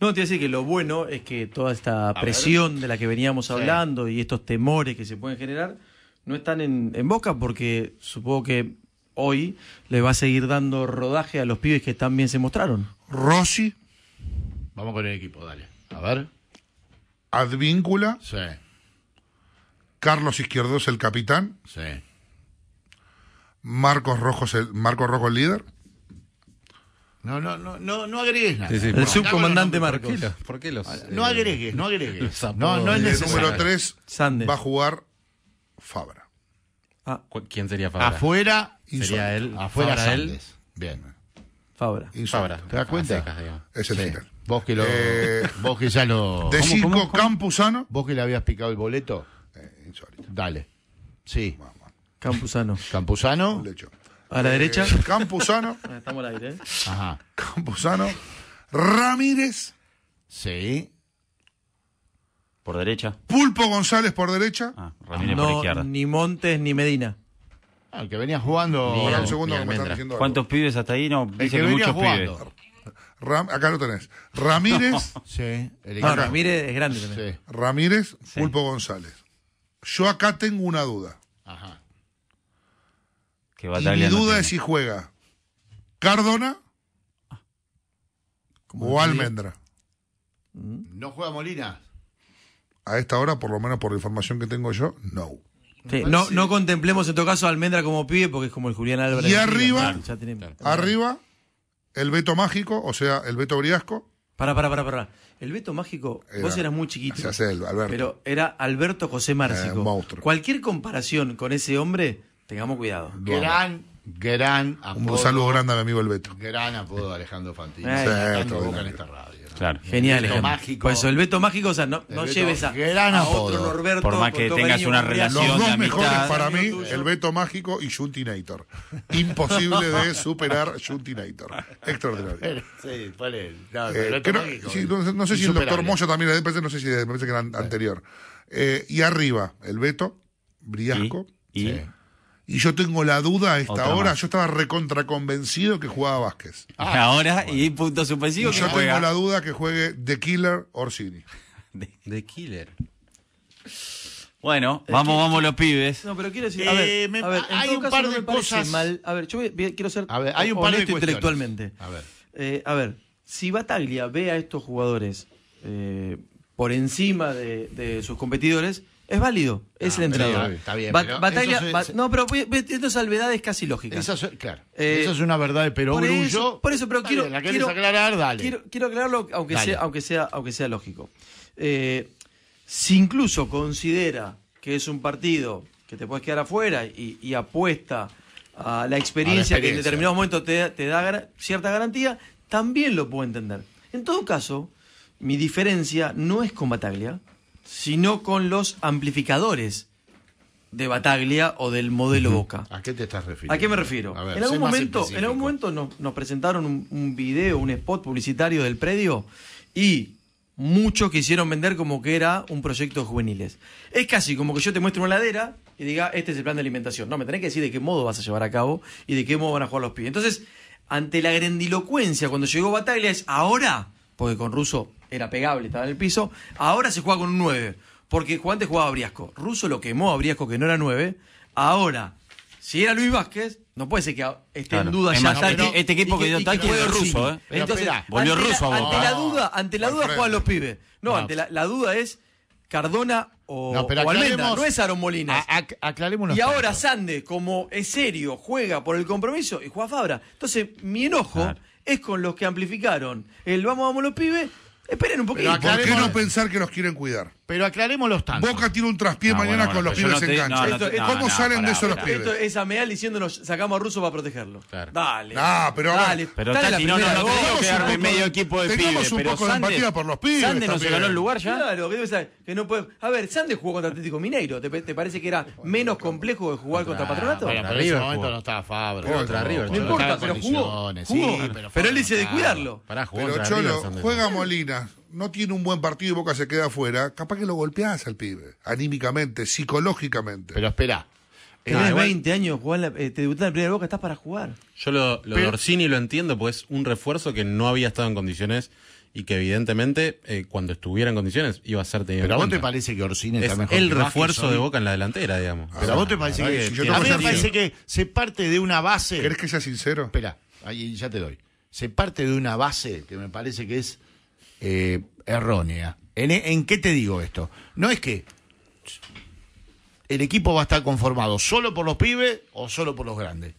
No, te decir que lo bueno es que toda esta presión de la que veníamos hablando y estos temores que se pueden generar no están en, en boca porque supongo que hoy le va a seguir dando rodaje a los pibes que también se mostraron. Rossi. Vamos con el equipo, dale. A ver. Advíncula. Sí. Carlos Izquierdo es el capitán. Sí. Marcos Rojos el, Marcos Rojo el líder. No, no, no, no, no agregues nada. el subcomandante Marcos. ¿Por qué los, ah, no agregues, no agregues. No, no es El número 3 va a jugar Fabra. Ah. ¿Quién sería Fabra? Afuera sería él. Afuera Fabra él. Bien. Fabra. Fabra. ¿Te das cuenta? es el líder Vos que, lo, eh, vos que ya lo... De Campuzano. Vos que le habías picado el boleto. Dale. Sí. Campusano, Campuzano. Campuzano. A la derecha. Eh, Campuzano. Ah, estamos al aire, ¿eh? Ajá. Campuzano. Ramírez. Sí. Por derecha. Pulpo González por derecha. Ah, Ramírez por ni Montes ni Medina. Ah, el que venía jugando. ¿Cuántos pibes hasta ahí? No, que venía muchos jugando. acá lo tenés. Ramírez. Sí. No, Ramírez es grande también. Sí. Ramírez. Pulpo González. Yo acá tengo una duda. Ajá. y mi duda es si juega Cardona ah. o Almendra. Mm. ¿No juega Molina? A esta hora, por lo menos por la información que tengo yo, no. no, no contemplemos en todo caso a Almendra como pibe porque es como el Julián Álvarez. Y arriba, arriba, el veto Mágico, o sea, el veto Briasco, para para para para El Beto Mágico, vos eras muy chiquito. Pero era Alberto José Márcico. Cualquier comparación con ese hombre, tengamos cuidado. Gran, gran apodo. Un saludo grande al amigo el Beto. Gran apodo de Alejandro Fantini. Eh, en esta radio. Claro. Genial. El mágico. Pues el Beto mágico, o sea, no, no lleves a, a otro Norberto. Por más que tengas una relación. Los dos mejores para mí, el Beto mágico y Juntinator. Imposible de superar Juntinator. Extraordinario. Sí, eh, No, sé si el doctor Moya también, parece, no sé si, me parece que era anterior. Eh, y arriba, el Beto, Briasco. y, sí y yo tengo la duda a esta hora. Yo estaba recontra convencido que jugaba Vázquez. Ah, Ahora, y punto suspensivo. yo tengo la duda que juegue The Killer Orsini. The, Killer. Bueno, vamos, vamos los pibes. No, pero quiero decir, a ver, hay un par de cosas A ver, yo quiero ser a hay un par de intelectualmente. A ver. Eh, a ver, si Bataglia ve a estos jugadores eh, por encima de sus competidores, es válido, es el entrenador. Está bien. pero Bataglia- no, pero salvedad es casi lógica. Esa eh, es, una verdad de por, por eso, pero quiero, la quiero, aclarar, dale. quiero- aclararlo, aunque sea, aunque sea, aunque sea lógico. Eh, si incluso considera que es un partido que te puedes quedar afuera y, apuesta a la experiencia, que en determinados momentos te, da cierta garantía, también lo puedo entender. En todo caso, mi diferencia no es con Bataglia, sino con los amplificadores de Bataglia o del modelo Boca. ¿A qué te estás refiriendo? ¿A qué me refiero? en, algún momento, en algún momento nos, presentaron un, video, un spot publicitario del predio y muchos quisieron vender como que era un proyecto de juveniles. Es casi como que yo te muestre una ladera y diga, este es el plan de alimentación. No, me tenés que decir de qué modo vas a llevar a cabo y de qué modo van a jugar los pies. Entonces, ante la grandilocuencia, cuando llegó Bataglia es ahora, porque con Russo era pegable, estaba en el piso. Ahora se juega con un 9, porque antes jugaba a Briasco. Russo lo quemó a Briasco, que no era 9. Ahora, si era Luis Vázquez, no puede ser que esté en duda ya. Este-, este, equipo que, dio que ruso, ¿eh? ¿eh? Entonces, volvió ruso Ante la duda, ante la duda juegan los pibes. No, ante la, duda es Cardona o, no, no es Aaron Molina. Y ahora Sande, como es serio, juega por el compromiso y juega Fabra. Entonces, mi enojo es con los que amplificaron el vamos, vamos los pibes Esperen un poquito. ¿Por qué no pensar que nos quieren cuidar? Pero aclaremos los tantos. Boca tiene un traspié mañana con los pibes en cancha. ¿Cómo salen de eso los pibes? esa meal diciéndonos, sacamos a Russo para protegerlo. Claro. Dale. Ah, pero Dale. Pero Tati, no, no, no quedar de medio equipo de pibes. Tenemos un poco de empatía por los pibes. Sande no se ganó el lugar ya. Claro, que saber. Que no puede... A ver, Sande jugó contra Atlético Mineiro. ¿Te, parece que era menos complejo que jugar contra Patronato? pero en ese momento no estaba Fabro. Contra River. No importa, pero jugó. Pero él dice de cuidarlo. Pero Cholo, juega Molina no tiene un buen partido y Boca se queda afuera, capaz que lo golpeás al pibe, anímicamente, psicológicamente. Pero espera. tienes 20 eh, años, eh, te debutas en primera Boca, estás para jugar. Yo lo, lo de Orsini lo entiendo, pues es un refuerzo que no había estado en condiciones y que evidentemente eh, cuando estuviera en condiciones iba a ser tenido Pero a vos te parece que Orsini es mejor. El refuerzo de Boca en la delantera, digamos. Pero a vos te parece que, parece que se parte de una base. ¿Querés que sea sincero? Espera, ahí ya te doy. Se parte de una base que me parece que es eh, errónea. ¿En, qué te digo esto? No es que el equipo va a estar conformado solo por los pibes o solo por los grandes.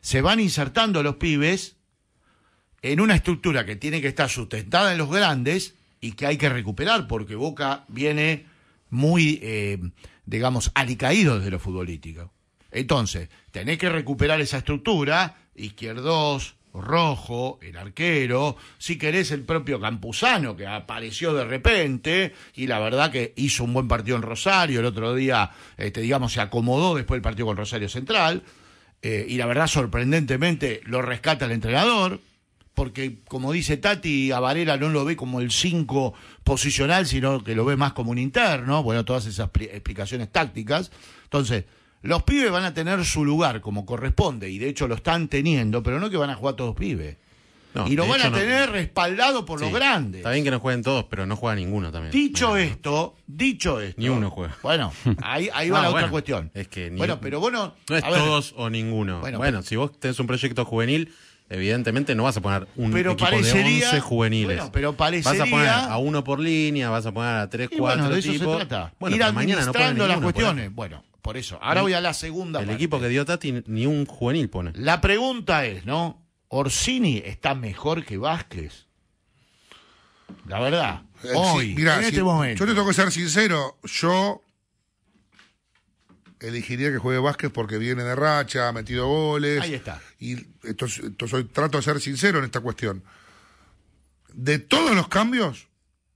Se van insertando los pibes en una estructura que tiene que estar sustentada en los grandes y que hay que recuperar porque Boca viene muy, eh, digamos, alicaído desde lo futbolístico. Entonces, tenés que recuperar esa estructura, izquierdos, Rojo, el arquero, si querés el propio Campuzano que apareció de repente y la verdad que hizo un buen partido en Rosario, el otro día, este, digamos, se acomodó después del partido con Rosario Central eh, y la verdad sorprendentemente lo rescata el entrenador porque como dice Tati, a Varela no lo ve como el 5 posicional, sino que lo ve más como un interno, bueno, todas esas explicaciones tácticas. Entonces, los pibes van a tener su lugar como corresponde, y de hecho lo están teniendo, pero no que van a jugar todos pibes. y lo van a tener respaldado por los grandes. Está bien que no jueguen todos, pero no juega ninguno también. Dicho esto, dicho esto. Ni uno juega. Bueno, ahí, va la otra cuestión. Es que Bueno, pero bueno. No es todos o ninguno. Bueno, si vos tenés un proyecto juvenil, evidentemente no vas a poner un equipo de 11 juveniles. pero parecería... Vas a poner a uno por línea, vas a poner a tres, cuatro... bueno, de Eso se trata. Ir administrando las pues. cuestiones. Bueno. Por eso, ahora voy a la segunda. El equipo que dio Tati ni un juvenil pone. La pregunta es, ¿no? ¿Orsini está mejor que Vázquez? La verdad, eh, hoy, en este momento. Yo te tengo que ser sincero, yo elegiría que juegue Vázquez porque viene de racha, ha metido goles. Ahí está. Y entonces, trato de ser sincero en esta cuestión. De todos los cambios,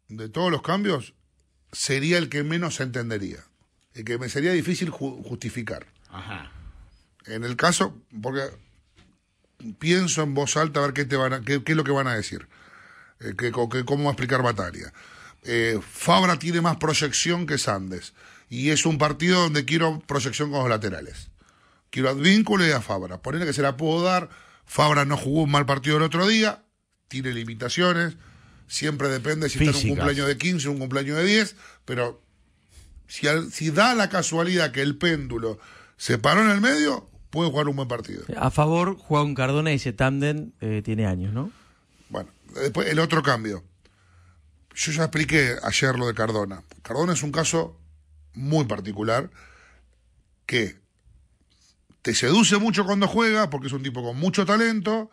de todos los cambios, sería el que menos entendería que me sería difícil justificar. Ajá. En el caso, porque pienso en voz alta a ver qué, te van a, qué, es lo que van a decir, eh, cómo va a explicar Batalla. Eh, Fabra tiene más proyección que Sandes y es un partido donde quiero proyección con los laterales. Quiero advínculo y a Fabra. Ponerle que se la puedo dar. Fabra no jugó un mal partido el otro día, tiene limitaciones, siempre depende si está en un cumpleaños de 15 o un cumpleaños de 10, pero si, da la casualidad que el péndulo se paró en el medio, puede jugar un buen partido. A favor, Juan Cardona y ese eh, tiene años, ¿no? Bueno, después el otro cambio. Yo ya expliqué ayer lo de Cardona. Cardona es un caso muy particular que te seduce mucho cuando juega porque es un tipo con mucho talento,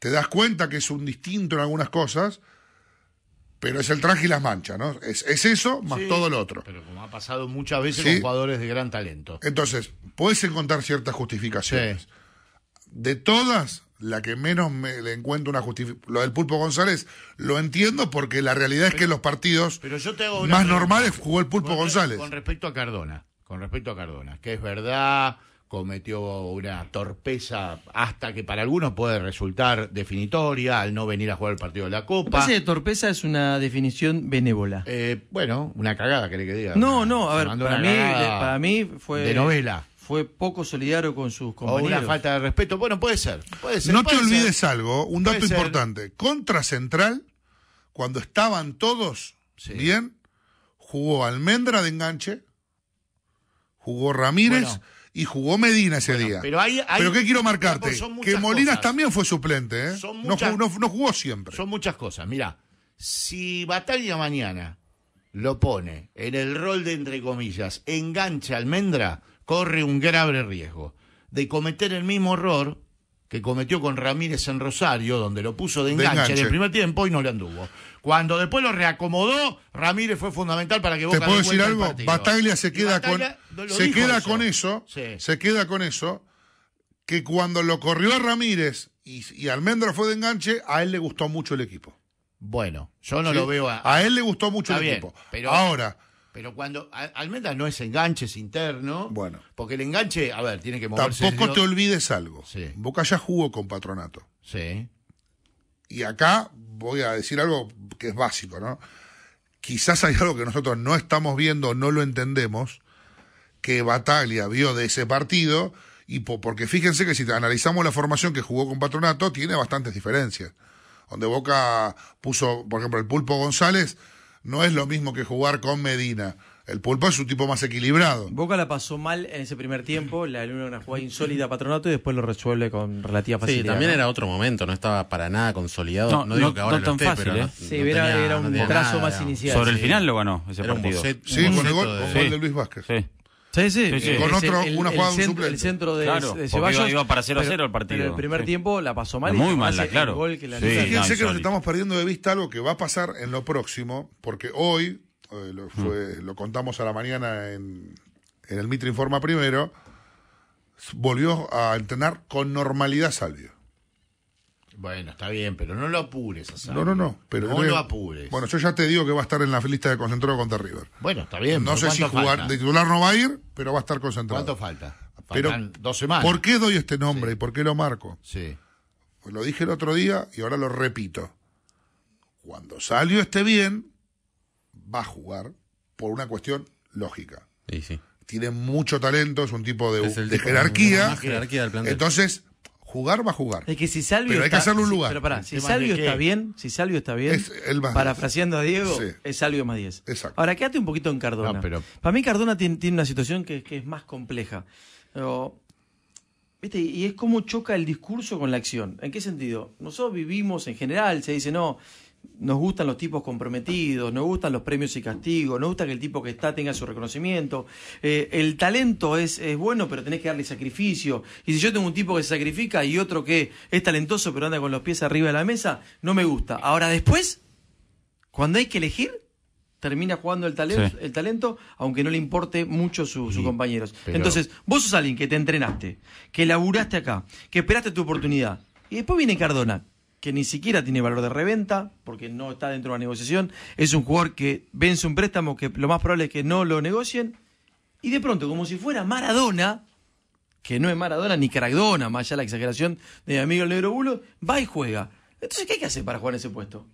te das cuenta que es un distinto en algunas cosas, pero es el traje y las manchas, ¿no? Es, eso más todo lo otro. Pero como ha pasado muchas veces con jugadores de gran talento. Entonces, puedes encontrar ciertas justificaciones. De todas, la que menos me le encuentro una justificación. Lo del Pulpo González, lo entiendo porque la realidad es que los partidos más normales jugó el Pulpo González. Con respecto a Cardona, con respecto a Cardona, que es verdad cometió una torpeza hasta que para algunos puede resultar definitoria al no venir a jugar el partido de la Copa. Ese de torpeza es una definición benévola. Eh, bueno, una cagada, querés que diga. No, no, a ver, para mí, fue... De fue poco solidario con sus compañeros. O una falta de respeto. Bueno, puede ser. Puede ser no te olvides algo, un dato importante. Contra Central, cuando estaban todos bien, jugó Almendra de enganche, jugó Ramírez y jugó Medina ese día. Pero, ¿qué quiero marcarte? Que Molinas también fue suplente, ¿eh? no, jugó, jugó, siempre. Son muchas cosas. Mirá, si Batalla mañana lo pone en el rol de entre comillas, engancha almendra, corre un grave riesgo de cometer el mismo error que cometió con Ramírez en Rosario, donde lo puso de enganche, de el primer tiempo y no le anduvo. Cuando después lo reacomodó, Ramírez fue fundamental para que Boca Te puedo decir algo, Bataglia se queda con se queda eso. con eso, se queda con eso que cuando lo corrió a Ramírez y, y, Almendra fue de enganche, a él le gustó mucho el equipo. Bueno, yo no lo veo a... A él le gustó mucho el equipo. Pero... Ahora, pero cuando. al no es enganche, interno. Bueno. Porque el enganche, a ver, tiene que moverse. Tampoco te olvides algo. Sí. Boca ya jugó con Patronato. Sí. Y acá voy a decir algo que es básico, ¿no? Quizás hay algo que nosotros no estamos viendo, no lo entendemos, que Bataglia vio de ese partido, y porque fíjense que si analizamos la formación que jugó con Patronato, tiene bastantes diferencias. Donde Boca puso, por ejemplo, el Pulpo González, no es lo mismo que jugar con Medina. El Pulpo es un tipo más equilibrado. Boca la pasó mal en ese primer tiempo, la luna una jugada insólida patronato y después lo resuelve con relativa facilidad. Sí, también era otro momento, no estaba para nada consolidado. No, digo que ahora lo tan esté, fácil, ¿eh? sí, era, un trazo más inicial. Sobre el final lo ganó ese partido. sí, con el gol, de... gol de Luis Vázquez. Sí, sí. Eh, con otro, una jugada de un suplente. El centro de, claro, de Ceballos. Iba, para 0 a 0 el partido. Pero el primer tiempo la pasó mal. Muy mala, claro. El gol que la Fíjense que nos estamos perdiendo de vista algo que va a pasar en lo próximo, porque hoy, eh, lo, hmm. fue, lo, contamos a la mañana en, en el Mitre Informa primero, volvió a entrenar con normalidad Salvio. Bueno, está bien, pero no lo apures, No, no, no. no lo apures. Bueno, yo ya te digo que va a estar en la lista de concentrado contra River. Bueno, está bien. No sé si jugar, de titular no va a ir, pero va a estar concentrado. ¿Cuánto falta? Faltan dos semanas. ¿Por qué doy este nombre y por qué lo marco? Sí. Pues lo dije el otro día y ahora lo repito. Cuando salió esté bien, va a jugar por una cuestión lógica. Sí, sí. Tiene mucho talento, es un tipo de, jerarquía. jerarquía del Entonces, Jugar va a jugar. Es que si Salvio pero hay que hacerle un lugar. Pero pará, si Salvio está bien, si Salvio está bien, parafraseando a Diego, es Salvio más 10. Exacto. Ahora, quédate un poquito en Cardona. Para mí Cardona tiene, una situación que, es más compleja. ¿viste? Y es cómo choca el discurso con la acción. ¿En qué sentido? Nosotros vivimos en general, se dice, no, nos gustan los tipos comprometidos, nos gustan los premios y castigos, nos gusta que el tipo que está tenga su reconocimiento. Eh, el talento es, bueno, pero tenés que darle sacrificio. Y si yo tengo un tipo que se sacrifica y otro que es talentoso, pero anda con los pies arriba de la mesa, no me gusta. Ahora después, cuando hay que elegir, termina jugando el talento, aunque no le importe mucho su, sus compañeros. Entonces, vos sos alguien que te entrenaste, que laburaste acá, que esperaste tu oportunidad. Y después viene Cardona, que ni siquiera tiene valor de reventa, porque no está dentro de la negociación. Es un jugador que vence un préstamo que lo más probable es que no lo negocien. Y de pronto, como si fuera Maradona, que no es Maradona ni Caradona más allá de la exageración de mi amigo el negro bulo, va y juega. Entonces, ¿qué hay que hacer para jugar en ese puesto?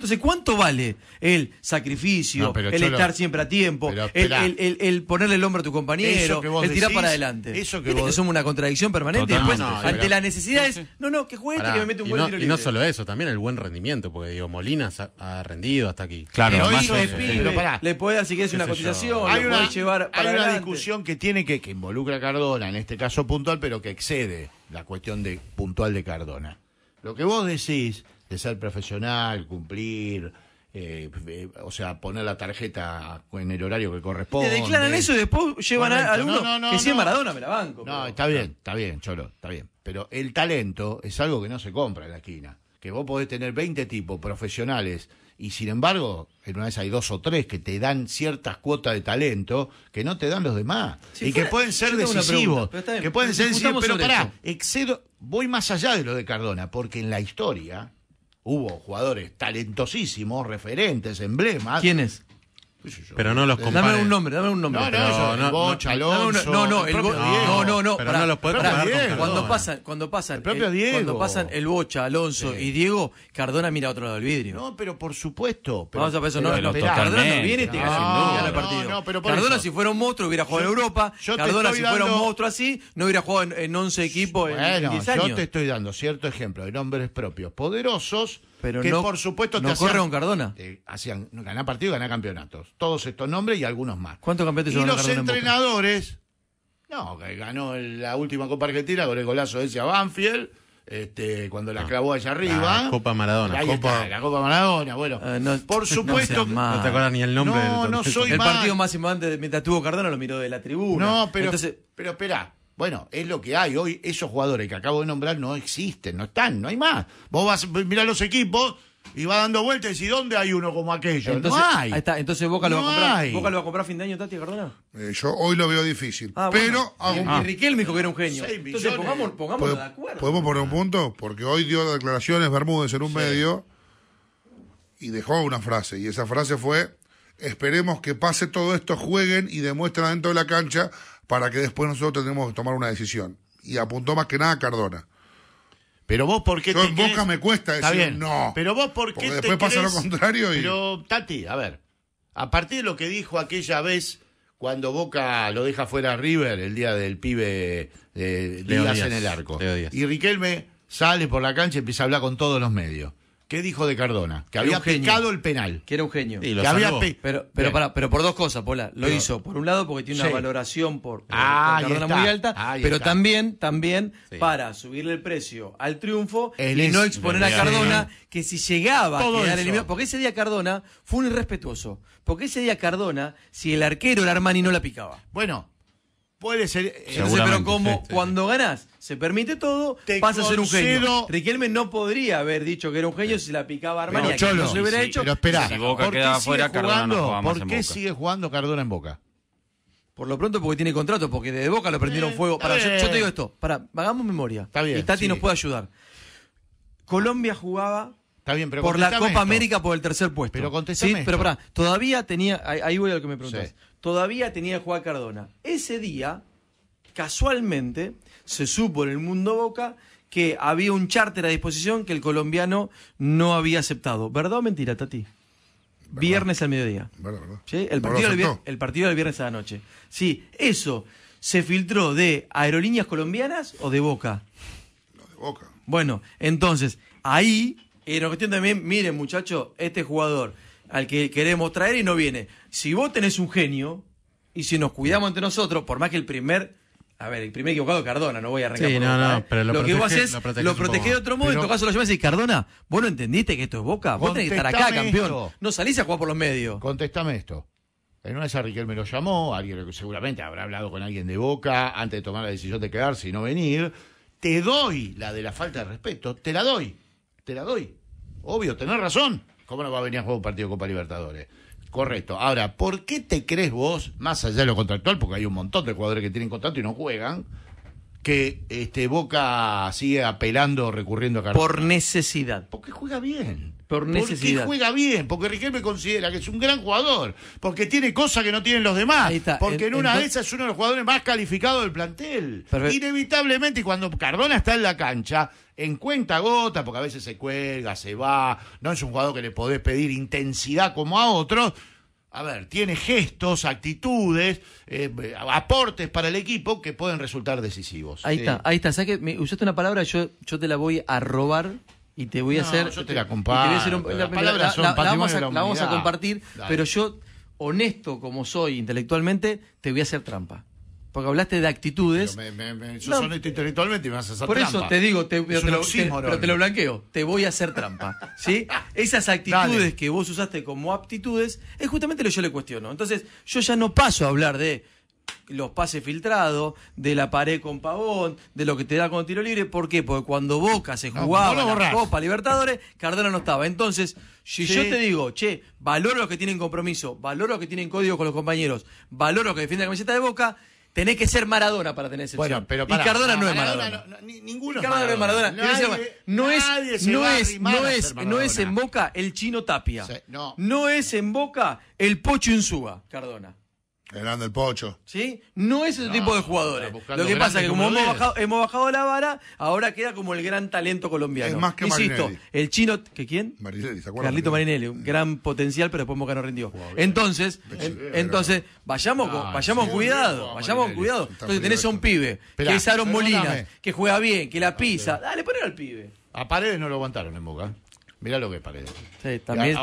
Entonces, ¿cuánto vale el sacrificio, el estar siempre a tiempo, el, ponerle el hombro a tu compañero, el tirar para adelante? Eso que, vos... somos una contradicción permanente. Después, ante la necesidad es no, no, que juegue que me mete un buen Y no solo eso, también el buen rendimiento, porque digo, Molina ha, rendido hasta aquí. Claro, más le puede dar si quieres una cotización, hay una, llevar para una discusión que tiene que, que involucra a Cardona, en este caso puntual, pero que excede la cuestión de puntual de Cardona. Lo que vos decís de ser profesional, cumplir, eh, eh, o sea, poner la tarjeta en el horario que corresponde. Te declaran eso y después llevan a alguno que si Maradona me la banco. No, está bien, está bien, Cholo, está bien. Pero el talento es algo que no se compra en la esquina. Que vos podés tener 20 tipos profesionales y sin embargo, en una vez hay dos o tres que te dan ciertas cuotas de talento que no te dan los demás y que pueden ser decisivos. que pueden ser decisivos, pero pará, excedo, voy más allá de lo de Cardona, porque en la historia hubo jugadores talentosísimos, referentes, emblemas. ¿Quiénes? Pero no los eh, compares. Dame un nombre, dame un nombre. Bocha, Alonso, no, no, no, no los cuando pasan, cuando pasa el propio Diego. cuando pasan el Bocha, Alonso y Diego, Cardona mira a otro lado del vidrio. No, pero por supuesto. Vamos a pensar, no, Cardona no viene y te gana el partido. Pero Cardona si fuera un monstruo hubiera jugado en Europa. Cardona si fuera un monstruo así no hubiera jugado en, 11 equipos en 10 años. Yo te estoy dando cierto ejemplo de nombres propios poderosos pero por supuesto te Cardona. hacían ganar partido, ganar campeonatos. Todos estos nombres y algunos más. ¿Cuántos campeonatos Y los entrenadores. no, que ganó la última Copa Argentina con el golazo ese a Banfield. Este, cuando la ah. clavó allá arriba. Copa Maradona. Copa... la Copa Maradona, bueno. Ah, por supuesto. No, te acuerdas ni el nombre. soy El partido más importante, mientras tuvo Cardona, lo miró de la tribuna. No, pero. Pero espera, bueno, es lo que hay hoy. Esos jugadores que acabo de nombrar no existen, no están, no hay más. Vos vas, a mirar los equipos y va dando vueltas y dónde hay uno como aquello. Entonces, no hay. Ahí está. Entonces Boca lo va a comprar. Boca lo va a comprar fin de año, Tati, Cardona. Eh, yo hoy lo veo difícil. Ah, pero bueno. hago... me que era un genio. Entonces pongamos, de acuerdo. Podemos poner un punto porque hoy dio declaraciones Bermúdez en un medio y dejó una frase y esa frase fue esperemos que pase todo esto, jueguen y demuestren dentro de la cancha para que después nosotros tengamos que tomar una decisión. Y apuntó más que nada Cardona. Pero vos por qué en Boca me cuesta decir no. Pero vos por qué Porque te después lo contrario y... Pero Tati, a ver, a partir de lo que dijo aquella vez cuando Boca lo deja fuera a River el día del pibe eh, de en el arco. Y Riquelme sale por la cancha y empieza a hablar con todos los medios. ¿Qué dijo de Cardona? Que había picado el penal. Que era un genio. que pero, pero, pero por dos cosas, Pola. Lo hizo, por un lado, porque tiene una valoración por, ah, Cardona muy alta, pero también, también para subirle el precio al triunfo y no exponer a Cardona, que si llegaba a quedar eliminado. Porque ese día Cardona fue un irrespetuoso. Porque ese día Cardona, si el arquero, el Armani, no la picaba. Bueno, Puede ser. Eh, pero como cuando ganas, se permite todo, Te pasa a ser un genio. Riquelme no podría haber dicho que era un genio si la picaba Armani. Pero, se hubiera espera, no ¿Por qué sigue jugando Cardona en Boca? Por lo pronto porque tiene contrato, porque de Boca lo prendieron fuego. yo, te digo esto, para, hagamos memoria. y Tati nos puede ayudar. Colombia jugaba por la Copa América por el tercer puesto. Pero contestame Pero pará, todavía tenía, ahí, ahí voy a lo que me preguntás todavía tenía que jugar Cardona. Ese día, casualmente, se supo en el mundo Boca que había un charter a disposición que el colombiano no había aceptado. ¿Verdad o mentira, Tati? Viernes al mediodía. Verdad, ¿Sí? El, partido del, el partido del viernes a la noche. Sí, eso se filtró de aerolíneas colombianas o de Boca. No, de Boca. Bueno, entonces, ahí que cuestión también, miren muchachos, este jugador al que queremos traer y no viene. Si vos tenés un genio y si nos cuidamos entre nosotros, por más que el primer a ver, el primer equivocado Cardona, no voy a arrancar. no, no, pero lo, que vos haces, lo, de otro modo, en tu caso lo llamas y decís, Cardona, vos no entendiste que esto es Boca, vos tenés que estar acá, campeón. No salís a jugar por los medios. Contéstame esto. En una esas a me lo llamó, alguien seguramente habrá hablado con alguien de Boca antes de tomar la decisión de quedarse y no venir. Te doy la de la falta de respeto, te la doy, te la doy. Obvio, tenés razón. ¿Cómo no va a venir a jugar un partido de Copa Libertadores? Correcto. Ahora, ¿por qué te crees vos, más allá de lo contractual, porque hay un montón de jugadores que tienen contrato y no juegan, que este, Boca sigue apelando, recurriendo a Carlos? Por necesidad. Porque juega bien. Por necesidad. Porque juega bien, porque Riquelme considera que es un gran jugador, porque tiene cosas que no tienen los demás, porque en, una de esas es uno de los jugadores más calificados del plantel. Inevitablemente, cuando Cardona está en la cancha, en cuenta gota, porque a veces se cuelga, se va, no es un jugador que le podés pedir intensidad como a otros. A ver, tiene gestos, actitudes, eh, aportes para el equipo que pueden resultar decisivos. Ahí está, ahí está. ¿Sabes que usaste una palabra? Yo, yo te la voy a robar y te voy a hacer. Yo te, la comparto. la, son vamos a, compartir, pero yo, honesto como soy intelectualmente, te voy a hacer trampa. Porque hablaste de actitudes. yo soy honesto intelectualmente y me vas a hacer por trampa. Por eso te digo, te, lo, blanqueo, te voy a hacer trampa. ¿sí? Esas actitudes que vos usaste como aptitudes es justamente lo que yo le cuestiono. Entonces, yo ya no paso a hablar de los pases filtrados, de la pared con Pavón, de lo que te da con tiro libre. ¿Por qué? Porque cuando Boca se jugaba la Copa Libertadores, Cardona no estaba. Entonces, si yo te digo, che, valoro los que tienen compromiso, valoro los que tienen código con los compañeros, valoro los que defienden la camiseta de Boca, Tenés que ser Maradona para tener ese Bueno, pero y Cardona no, es Maradona. ninguno es Maradona. no es Maradona. no es, no es, en Boca el chino Tapia. no. es en Boca el Pocho Insúa, Cardona el Pocho. ¿Sí? No es ese tipo de jugadores. Lo que pasa es que como hemos bajado, la vara, ahora queda como el gran talento colombiano. Es más que el chino, ¿que quién? Marinelli, ¿se Carlito Marinelli, un mm. gran potencial, pero después Moca no rindió. entonces, entonces, vayamos, con, ah, cuidado, vayamos cuidado. Entonces tenés a un pibe, que es Aaron Molina, que juega bien, que la ah, pisa. Dale, ponelo al pibe. A Paredes no lo aguantaron en Boca. Mirá lo que parece. Sí, también,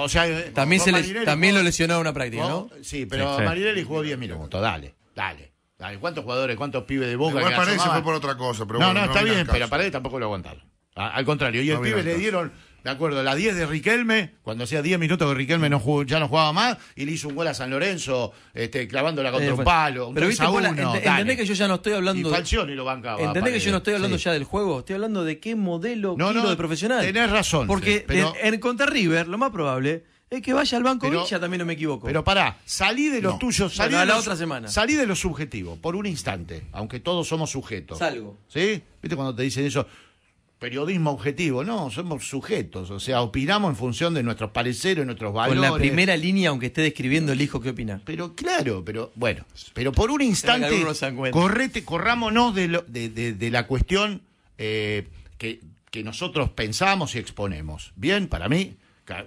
también, también lo lesionó una práctica, ¿no? Sí, pero sí, jugó 10 minutos. Dale, dale. dale. ¿Cuántos jugadores, cuántos pibes de boca? Igual parece fue por otra cosa, pero No, no, está bien, pero Paredes tampoco lo aguantaron. Al contrario, y el pibe le dieron de acuerdo, la 10 de Riquelme, cuando hacía 10 minutos que Riquelme ya no jugaba más, y le hizo un gol a San Lorenzo, este, clavándola contra eh, un palo. pero viste, entendés que yo ya no estoy hablando. Y lo bancaba. Entendés que yo no estoy hablando ya del juego, estoy hablando de qué modelo no, de profesional. Tenés razón. Porque en, contra River, lo más probable. Es que vaya al Banco pero, Villa, también no me equivoco. Pero pará, salí de los tuyos, salí, de la otra semana. salí de lo subjetivo, por un instante, aunque todos somos sujetos. Salgo. ¿Sí? ¿Viste cuando te dicen eso? periodismo objetivo, no, somos sujetos, o sea, opinamos en función de nuestros pareceres, nuestros valores. Con la primera línea, aunque esté describiendo el hijo ¿qué opina. Pero claro, pero bueno, pero por un instante, correte, corrámonos de, de, la cuestión eh, que, nosotros pensamos y exponemos. Bien, para mí,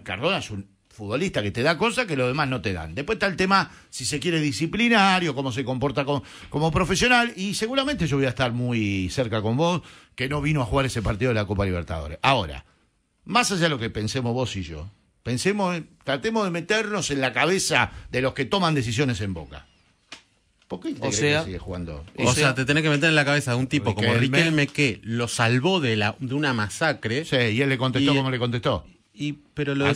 Cardona es un futbolista que te da cosas que los demás no te dan. Después está el tema, si se quiere, disciplinario, cómo se comporta como profesional, y seguramente yo voy a estar muy cerca con vos que no vino a jugar ese partido de la Copa Libertadores. Ahora, más allá de lo que pensemos vos y yo, pensemos, tratemos de meternos en la cabeza de los que toman decisiones en Boca. Porque qué o sea, que jugando? O, sea, te tenés que meter en la cabeza de un tipo como Riquelme que lo salvó de, la, de una masacre. Sí, y él le contestó como le contestó. Y, pero lo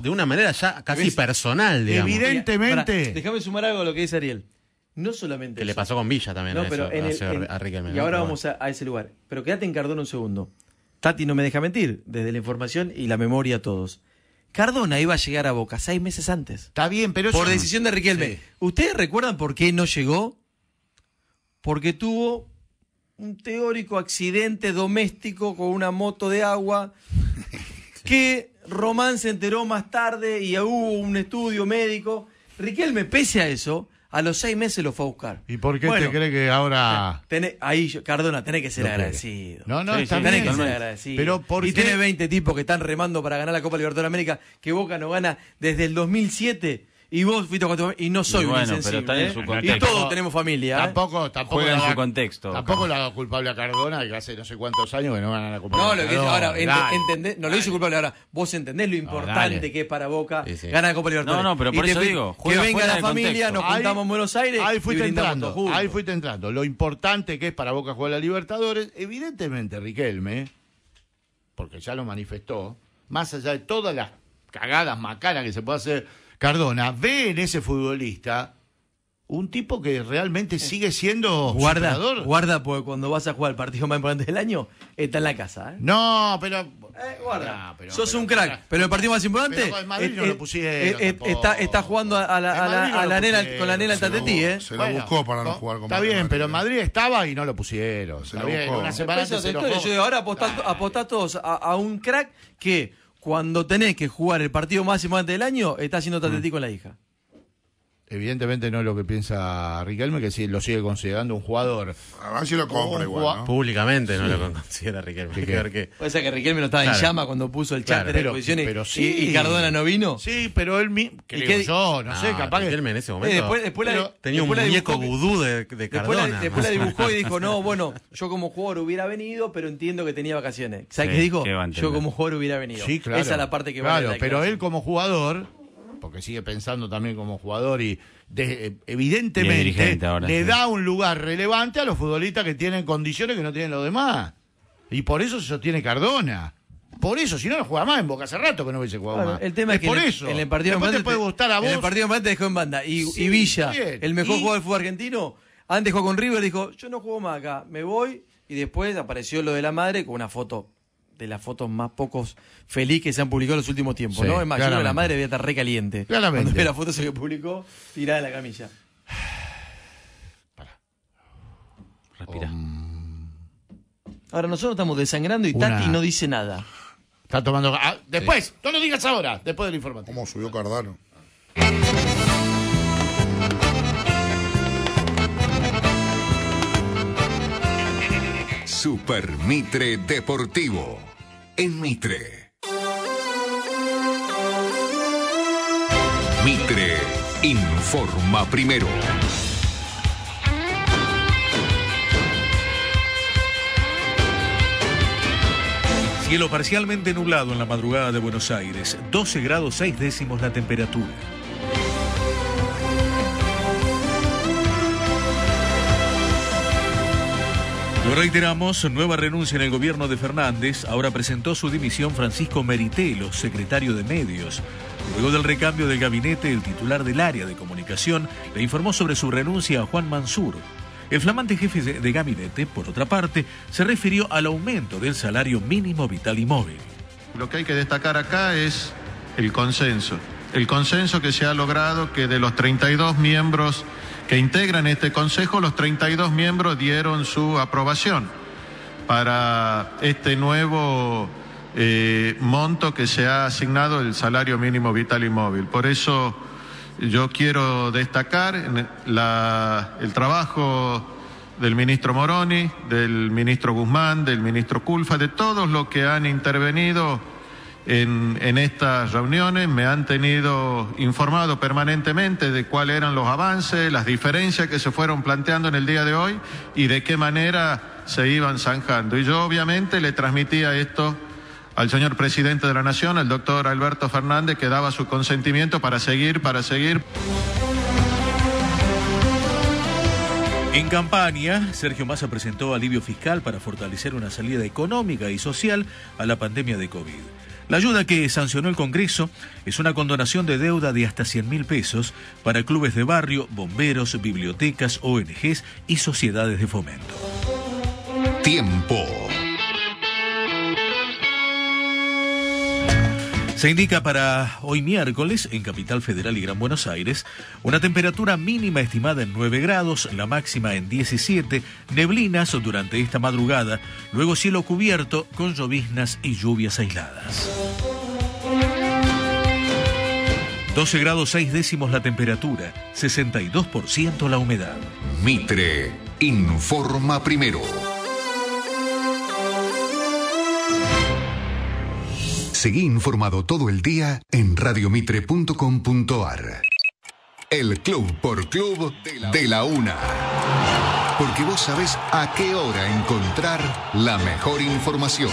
de una manera ya casi personal, Evidentemente. Déjame sumar algo a lo que dice Ariel. No solamente. Que le pasó con Villa también. No, pero y ahora vamos a, ese lugar. Pero quédate en Cardona un segundo. Tati no me deja mentir, desde la información y la memoria a todos. Cardona iba a llegar a Boca seis meses antes. Está bien, pero. Por decisión de Riquelme. ¿Ustedes recuerdan por qué no llegó? Porque tuvo un teórico accidente doméstico con una moto de agua que Román se enteró más tarde y hubo un estudio médico. Riquelme, pese a eso, a los seis meses lo fue a buscar. ¿Y por qué te cree que ahora.? ahí, Cardona, tenés que ser agradecido. No, no, sí, está tenés que ser agradecido. Pero Y tiene 20 tipos que están remando para ganar la Copa Libertadores de América, que Boca no gana desde el 2007 y vos fuiste con tu y no soy y bueno, un Pero está en ¿eh? su contexto. Y todos tenemos familia. ¿eh? Tampoco, tampoco. Juega en su contexto. Tampoco lo hago culpable a Cardona, que hace no sé cuántos años que no van a la culpa. No, lo que dice ahora, entendés, no lo hice culpable ahora. Vos entendés lo importante que es para Boca ganar la Copa Libertadores. No, no, pero por eso digo. Que venga la familia, nos juntamos en Buenos Aires. Ahí fuiste entrando. Ahí fuiste entrando. Lo importante que es para Boca jugar la Libertadores, evidentemente, Riquelme, porque ya lo manifestó, más allá de todas las cagadas macanas que se puede hacer Cardona ve en ese futbolista un tipo que realmente sigue siendo guarda, Guarda, porque cuando vas a jugar el partido más importante del año, está en la casa. ¿eh? No, pero. Eh, guarda. Sos un crack. Pero, el partido más importante. Madrid no lo pusieron. está, jugando con la nena tatetí, ¿eh? Se lo buscó para no jugar con Está bien, pero en Madrid estaba y no lo pusieron. Se está buscó. ahora apostás todos a un crack que cuando tenés que jugar el partido más importante del año, estás siendo tatetí mm. con la hija. Evidentemente no es lo que piensa Riquelme, que sí, lo sigue considerando un jugador. A ver si lo compra igual. Públicamente no lo considera Riquelme. Puede que que... Riquelme no estaba en llama cuando puso el chat de pero, y, Cardona no vino. Sí, pero él mismo. Que... yo, no, no, sé, ah, capaz. Riquelme en ese eh, momento. después, después tenía un muñeco voodoo de, Cardona. Después la, dibujó y dijo: No, bueno, yo como jugador hubiera venido, pero entiendo que tenía vacaciones. ¿Sabes qué dijo? Yo como jugador hubiera venido. Sí, claro. Esa es la parte que Claro, pero él como jugador porque sigue pensando también como jugador y eh, evidentemente le da un lugar relevante a los futbolistas que tienen condiciones que no tienen los demás. Y por eso se sostiene Cardona. Por eso, si no, no juega más en Boca. Hace rato que no hubiese jugado más. El tema es, que por en, eso. el partido Después te puede gustar a vos. el partido dejó en banda. Y, Villa, el mejor jugador del fútbol argentino, antes jugó con River, dijo, yo no juego más acá, me voy. Y después apareció lo de la madre con una foto de las fotos más pocos felices que se han publicado en los últimos tiempos, ¿no? Es la madre debía estar recaliente. Claramente. Cuando la foto se que publicó, tirada de la camilla. Para. Respira. Ahora nosotros estamos desangrando y Tati no dice nada. Está tomando. Ah, después, no lo digas ahora, después del informante. ¿Cómo subió Cardano? Super Mitre Deportivo. En Mitre. Mitre informa primero. Cielo parcialmente nublado en la madrugada de Buenos Aires, 12 grados 6 décimos la temperatura. Lo reiteramos, nueva renuncia en el gobierno de Fernández. Ahora presentó su dimisión Francisco Meritelo, secretario de Medios. Luego del recambio del gabinete, el titular del área de comunicación le informó sobre su renuncia a Juan Mansur. El flamante jefe de gabinete, por otra parte, se refirió al aumento del salario mínimo vital y móvil. Lo que hay que destacar acá es el consenso. El consenso que se ha logrado que de los 32 miembros que integran este Consejo, los 32 miembros dieron su aprobación para este nuevo eh, monto que se ha asignado el salario mínimo vital y móvil. Por eso yo quiero destacar el trabajo del ministro Moroni, del ministro Guzmán, del ministro Culfa, de todos los que han intervenido en, estas reuniones, me han tenido informado permanentemente de cuáles eran los avances, las diferencias que se fueron planteando en el día de hoy y de qué manera se iban zanjando. Y yo obviamente le transmitía esto al señor presidente de la Nación, al doctor Alberto Fernández, que daba su consentimiento para seguir, para seguir. En campaña, Sergio Massa presentó alivio fiscal para fortalecer una salida económica y social a la pandemia de COVID. La ayuda que sancionó el Congreso es una condonación de deuda de hasta 100 mil pesos para clubes de barrio, bomberos, bibliotecas, ONGs y sociedades de fomento. Tiempo. Se indica para hoy miércoles en Capital Federal y Gran Buenos Aires una temperatura mínima estimada en 9 grados, la máxima en 17, neblinas durante esta madrugada, luego cielo cubierto con lloviznas y lluvias aisladas. 12 grados 6 décimos la temperatura, 62% la humedad. Mitre, informa primero. Seguí informado todo el día en radiomitre.com.ar. El club por club de la una. Porque vos sabés a qué hora encontrar la mejor información.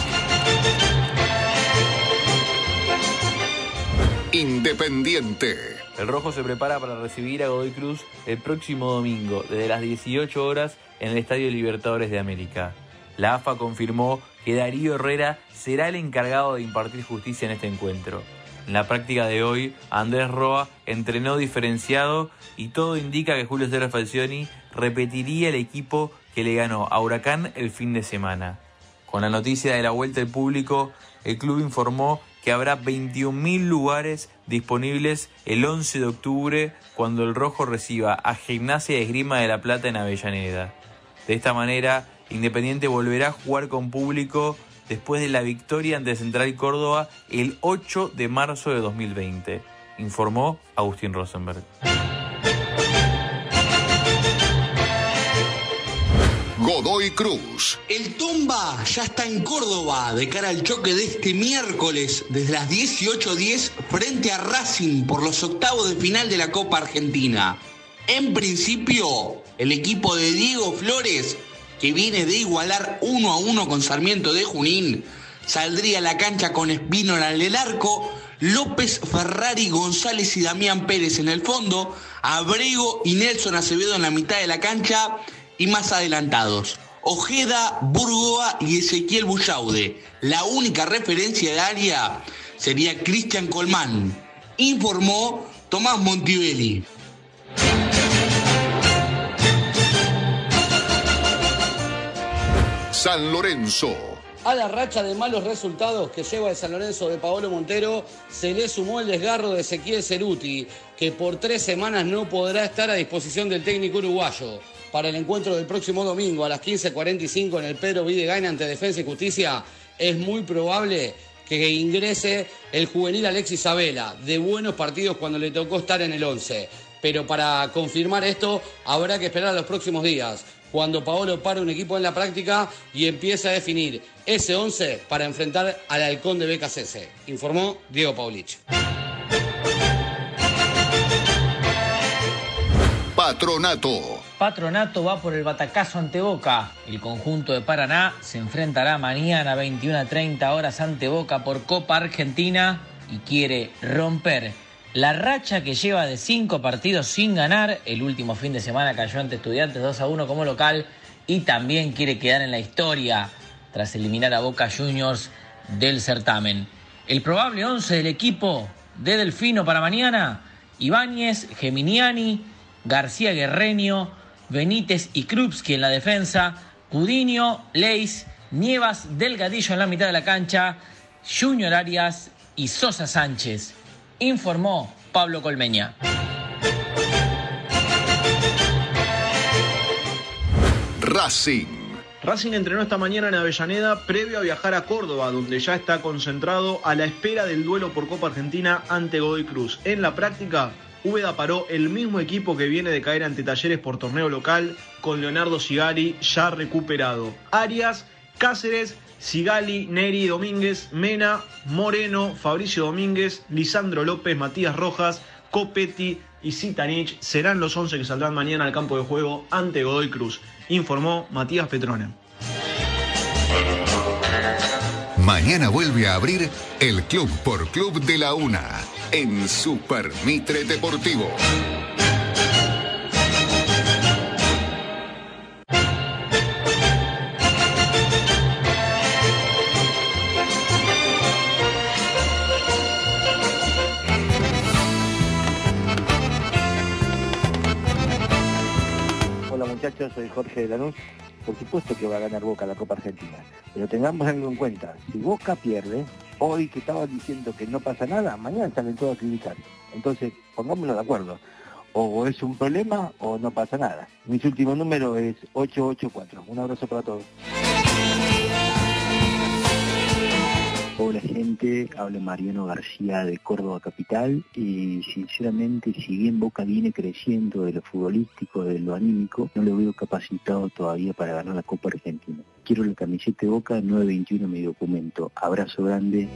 Independiente. El Rojo se prepara para recibir a Godoy Cruz el próximo domingo, desde las 18 horas, en el Estadio Libertadores de América. La AFA confirmó Darío Herrera será el encargado de impartir justicia en este encuentro. En la práctica de hoy, Andrés Roa entrenó diferenciado y todo indica que Julio César Falcioni repetiría el equipo que le ganó a Huracán el fin de semana. Con la noticia de la vuelta del público, el club informó que habrá 21.000 lugares disponibles el 11 de octubre cuando el Rojo reciba a Gimnasia Esgrima de la Plata en Avellaneda. De esta manera, Independiente volverá a jugar con público después de la victoria ante Central Córdoba el 8 de marzo de 2020, informó Agustín Rosenberg. Godoy Cruz. El Tumba ya está en Córdoba de cara al choque de este miércoles desde las 18.10 frente a Racing por los octavos de final de la Copa Argentina. En principio, el equipo de Diego Flores que viene de igualar uno a uno con Sarmiento de Junín, saldría a la cancha con Espínola en el arco, López, Ferrari, González y Damián Pérez en el fondo, Abrego y Nelson Acevedo en la mitad de la cancha y más adelantados. Ojeda, Burgoa y Ezequiel Bullaude. La única referencia de área sería Cristian Colmán, informó Tomás Montivelli. San Lorenzo. A la racha de malos resultados que lleva el San Lorenzo de Paolo Montero se le sumó el desgarro de Ezequiel Ceruti, que por tres semanas no podrá estar a disposición del técnico uruguayo. Para el encuentro del próximo domingo a las 15.45 en el Pedro Videgain ante Defensa y Justicia, es muy probable que ingrese el juvenil Alexis Abela, de buenos partidos cuando le tocó estar en el 11. Pero para confirmar esto, habrá que esperar a los próximos días cuando Paolo para un equipo en la práctica y empieza a definir ese 11 para enfrentar al halcón de BKCC, informó Diego Paulich. Patronato. Patronato va por el batacazo ante Boca. El conjunto de Paraná se enfrentará mañana 21 a 30 horas ante Boca por Copa Argentina y quiere romper la racha que lleva de cinco partidos sin ganar, el último fin de semana cayó ante Estudiantes 2 a 1 como local y también quiere quedar en la historia tras eliminar a Boca Juniors del certamen. El probable 11 del equipo de Delfino para mañana, Ibáñez, Geminiani, García Guerreño, Benítez y Krupski en la defensa, Cudinio, Leis, Nievas, Delgadillo en la mitad de la cancha, Junior Arias y Sosa Sánchez informó Pablo Colmeña. Racing. Racing entrenó esta mañana en Avellaneda previo a viajar a Córdoba, donde ya está concentrado a la espera del duelo por Copa Argentina ante Godoy Cruz. En la práctica, Úbeda paró el mismo equipo que viene de caer ante Talleres por torneo local, con Leonardo Cigari ya recuperado. Arias, Cáceres, Sigali, Neri, Domínguez, Mena, Moreno, Fabricio Domínguez, Lisandro López, Matías Rojas, Copetti y Sitanich serán los 11 que saldrán mañana al campo de juego ante Godoy Cruz, informó Matías Petrone. Mañana vuelve a abrir el Club por Club de la Una en Super Mitre Deportivo. de Lanús, por supuesto que va a ganar Boca la Copa Argentina. Pero tengamos algo en cuenta, si Boca pierde, hoy que estaba diciendo que no pasa nada, mañana salen todos a criticar. Entonces, pongámonos de acuerdo. O es un problema o no pasa nada. Mi último número es 884. Un abrazo para todos. Hola gente, habla Mariano García de Córdoba Capital y sinceramente si bien Boca viene creciendo de lo futbolístico, de lo anímico, no lo veo capacitado todavía para ganar la Copa Argentina. Quiero el camiseta de Boca 921 mi documento. Abrazo grande.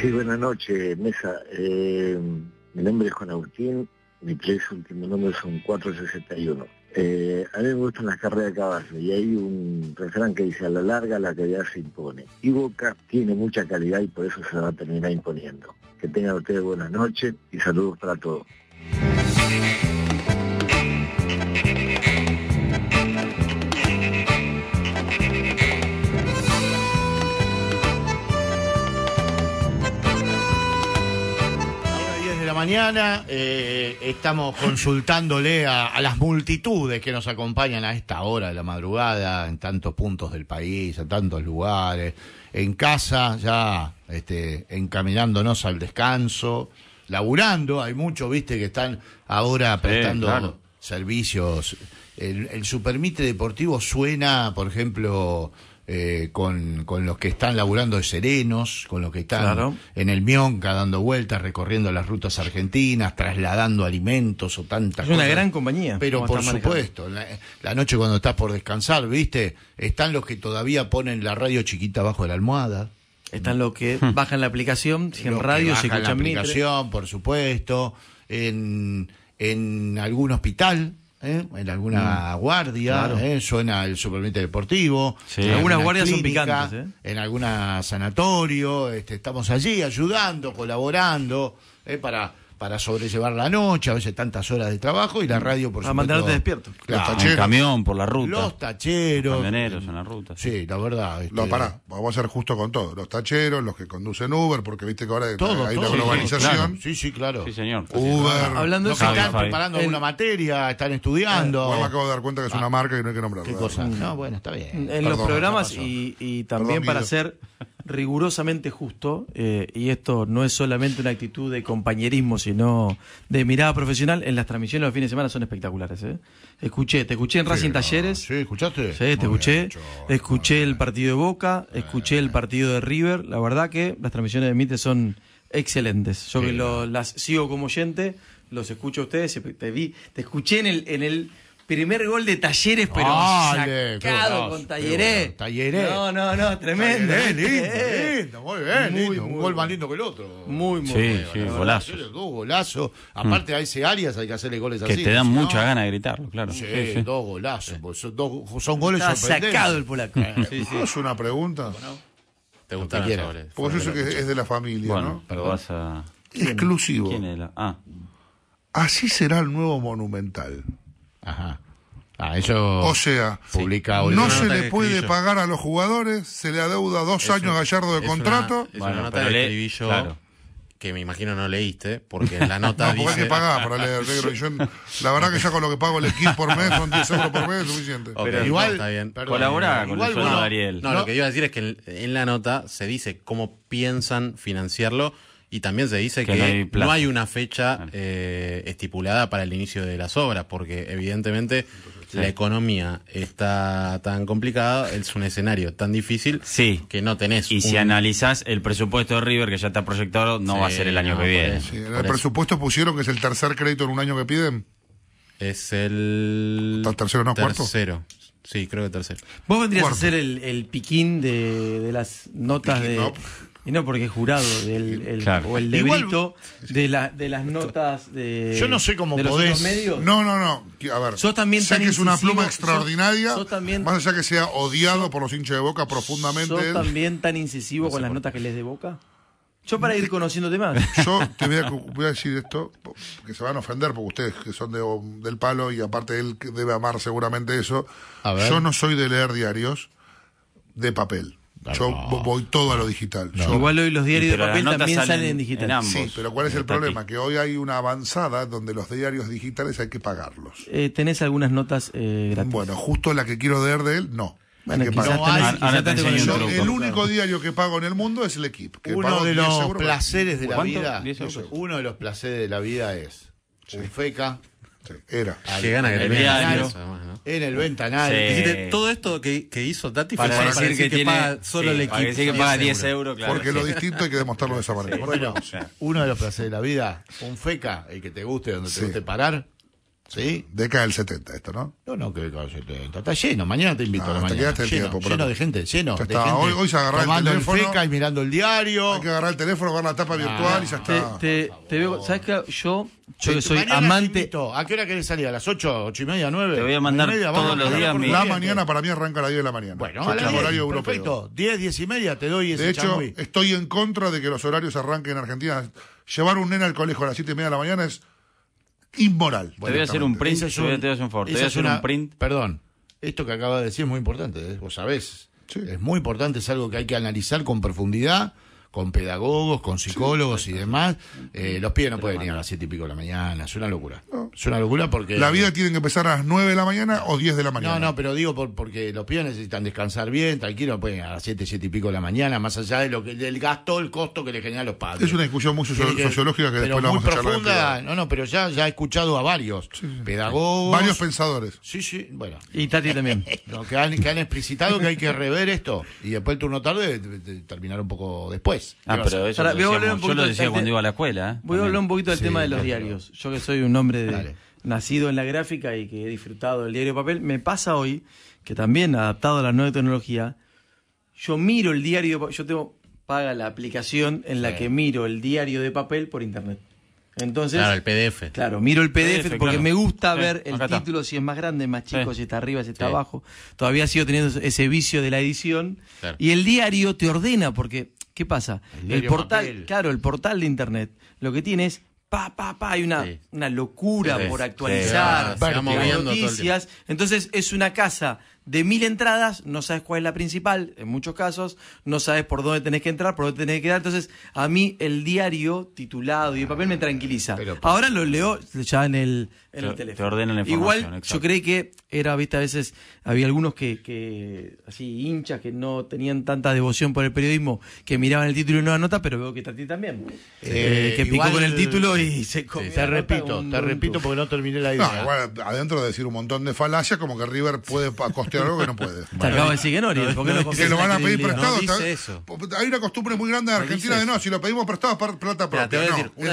Sí, buenas noches, mesa. Eh, mi nombre es Juan Agustín, mi tres últimos nombre son 461. Eh, a mí me gustan las carreras de caballo y hay un refrán que dice, a la larga la calidad se impone. Y Boca tiene mucha calidad y por eso se va a terminar imponiendo. Que tengan ustedes buenas noches y saludos para todos. mañana. Eh, estamos consultándole a, las multitudes que nos acompañan a esta hora de la madrugada, en tantos puntos del país, en tantos lugares, en casa, ya este, encaminándonos al descanso, laburando. Hay muchos, viste, que están ahora prestando servicios. El, el Supermite Deportivo suena, por ejemplo eh, con, los que están laburando de serenos, con los que están en el Mionca dando vueltas, recorriendo las rutas argentinas, trasladando alimentos o tantas cosas. Es una gran compañía. Pero por supuesto, la, noche cuando estás por descansar, ¿viste? Están los que todavía ponen la radio chiquita bajo de la almohada. Están los que mm. bajan la aplicación, si en radio, se la aplicación, por supuesto, en, en algún hospital ¿eh? en alguna mm. guardia, ¿eh? suena el suplemento deportivo, en algunas guardias son picantes, ¿eh? en algún sanatorio, este, estamos allí ayudando, colaborando para para sobrellevar la noche, a veces tantas horas de trabajo y la mm. radio por supuesto. A mantenerte despierto. Los tacheros. En camión, por la ruta. Los tacheros. Los camioneros en la ruta. Sí, la verdad. Este, no, pará, vamos a ser justos con todo. Los tacheros, los que conducen Uber, porque viste que ahora todo, hay la globalización. Sí, sí, claro. Sí, señor. Uber. Hablando de eso están preparando una materia, están estudiando. Eh, bueno, me acabo de dar cuenta que es ah. una marca y no hay que nombrarla. ¿Qué cosa? No, bueno, está bien. En los programas y, también para hacer rigurosamente justo, eh, y esto no es solamente una actitud de compañerismo, sino de mirada profesional, en las transmisiones los fines de semana son espectaculares. ¿eh? Escuché, te escuché en Racing Talleres. sí, escuchaste. Sí, te escuché. escuché el partido de Boca, escuché el eh. partido de River. La verdad que las transmisiones de MITE son excelentes. Yo las sigo como oyente, los escucho a ustedes, te vi, te escuché en el Primer gol de Talleres, pero sacado con Talleres. No, no, no, tremendo. lindo, lindo, muy bien, lindo. un gol más lindo que el otro. Muy, muy Sí, sí, golazo. Dos golazos. Aparte, a ese Arias hay que hacerle goles así. Que te dan mucha gana de gritarlo, claro. Sí, dos golazos. Pues, son, son goles Está sacado el polaco. Eh, sí, es una pregunta? te gustaría los goles. que es de la familia, bueno, ¿no? Pero vas a... Exclusivo. ¿Quién es Ah. Así será el nuevo Monumental. Ajá. Ah, eso o sea, no se le puede pagar a los jugadores, se le adeuda dos años Gallardo de contrato. bueno, la nota de escribí yo, que me imagino no leíste, porque en la nota no, que pagar para leer, yo, la verdad que ya con lo que pago el equipo por mes, son 10 euros por mes, es suficiente. Pero igual, está bien, colabora con el bueno, Ariel. No, lo que iba a decir es que en la nota se dice cómo piensan financiarlo y también se dice que, no, hay una fecha eh, estipulada para el inicio de las obras, porque evidentemente la economía está tan complicada, es un escenario tan difícil que no tenés. Y si analizás el presupuesto de River, que ya está proyectado, no va a ser el año que viene. el presupuesto pusieron que es el tercer crédito en un año que piden. Es el. Tercero, no, cuarto. Tercero. Sí, creo que tercero. Vos vendrías a hacer el, el piquín de, las notas de. Y no porque es jurado del, el, o el de de, la, de las notas de. Yo no sé cómo podés. No, no, no. A ver. también sé que es una pluma extraordinaria. más allá que sea odiado por los hinchas de boca profundamente. ¿Sos también tan incisivo con las notas que les de boca? Yo para ir conociéndote más. Yo te voy a, decir esto, que se van a ofender, porque ustedes que son de, del palo y aparte él debe amar seguramente eso. Yo no soy de leer diarios de papel yo voy todo a lo digital. Igual hoy los diarios de papel también salen, en digital. Sí, pero ¿cuál es el problema? Que hoy hay una avanzada donde los diarios digitales hay que pagarlos. Eh, ¿Tenés algunas notas eh, Bueno, justo la que quiero leer de él, no. el único diario que pago en el mundo es el equipo. uno de los placeres de la vida. Uno de los placeres de la vida es feca era. gana En el ventanal. Todo esto que, que hizo Tati para, para, decir, que, tiene, paga solo el equipo. que paga 10 euros, Porque lo distinto hay que demostrarlo de esa manera. Bueno, uno de los placeres de la vida, un feca, el que te guste, donde te guste parar, ¿Sí? Década del 70 esto, ¿no? No, no, que década del 70. Está lleno, mañana te invito a ah, la te mañana. Lleno, tiempo, lleno de gente, lleno de gente. Hoy, hoy se agarra el teléfono. El feca y mirando el diario. Hay que agarrar el teléfono, agarrar la tapa ah. virtual y ya está. Te, te, veo, ¿sabes qué? Yo, yo que soy amante. ¿A qué hora querés salir? ¿A las 8, 8 y media, 9? Te voy a mandar media, todos los días. Mi... La mañana para mí arranca a las 10 de la mañana. Bueno, a la horario europeo. Perfecto, 10, 10 y media te doy ese De hecho, estoy en contra de que los horarios arranquen en Argentina. Llevar un nene al colegio a las 7 y media de la mañana es inmoral. Te voy a hacer un print, Perdón, esto que acaba de decir es muy importante, ¿eh? vos sabés. Es muy importante, es algo que hay que analizar con profundidad con pedagogos, con psicólogos y demás. Eh, los pies no pueden ir a las siete y pico de la mañana, es una locura. Es una locura porque... La vida tiene que empezar a las 9 de la mañana o 10 de la mañana. No, no, pero digo por, porque los pies necesitan descansar bien, tranquilo, pueden ir a las 7, siete y pico de la mañana, más allá de lo que, del gasto, el costo que le generan los padres. Es una discusión muy sociológica que después la vamos muy profunda, No, no, pero ya, ya he escuchado a varios pedagogos. Varios pensadores. Sí, sí, bueno. Y Tati también. han, que han explicitado que hay que rever esto y después el turno tarde terminar un poco después. Ah, pero eso yo lo decía cuando iba a la escuela. ¿eh? Voy a hablar un poquito del tema de los diarios. Yo que soy un hombre nacido en la gráfica y que he disfrutado del diario de papel, me pasa hoy que también adaptado a la nueva tecnología, yo miro el diario yo tengo paga la aplicación en la que miro el diario de papel por internet. Entonces, claro, el PDF. Claro, miro el PDF, porque me gusta ver el título, si es más grande, más chico, si está arriba, si está abajo. Todavía sigo teniendo ese vicio de la edición. Y el diario te ordena, porque ¿Qué pasa? El, portal, claro, el portal de internet lo que tiene es pa, pa, pa, hay una, una locura por actualizar, sí, noticias. Entonces es una casa de mil entradas, no sabes cuál es la principal, en muchos casos, no sabes por dónde tenés que entrar, por dónde tenés que quedar. Entonces, a mí el diario titulado y el papel me tranquiliza. Ahora lo leo ya en el en te, el ordenan la información. Igual, yo creí que era, viste, a veces había algunos que, que, así, hinchas que no tenían tanta devoción por el periodismo, que miraban el título y no la pero veo que está también. Eh, también. que picó con el título y se comió. te repito, te repito porque no terminé la idea. adentro de decir un montón de falacias, como que River puede costear algo que no puede. Te acabo de decir que no, No, que lo van a pedir prestado. Hay una costumbre muy grande en Argentina de no, si lo pedimos prestado, plata propia.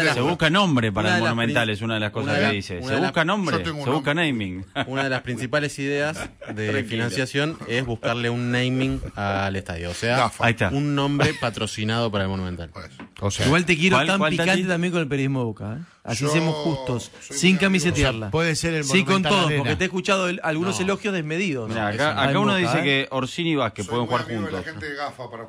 a se busca nombre para el Monumental, es una de las cosas que dice busca nombre, se busca naming. Una de las principales ideas de financiación es buscarle un naming al estadio. O sea, un nombre patrocinado para el Monumental. Igual te quiero tan picante también con el periodismo Boca. ¿eh? Así hacemos justos, sin camisetearla. puede ser el Sí, con todos, porque te he escuchado algunos elogios desmedidos. acá, uno dice ¿eh? que Orsini y Vázquez pueden jugar juntos. De la gente de Gafa para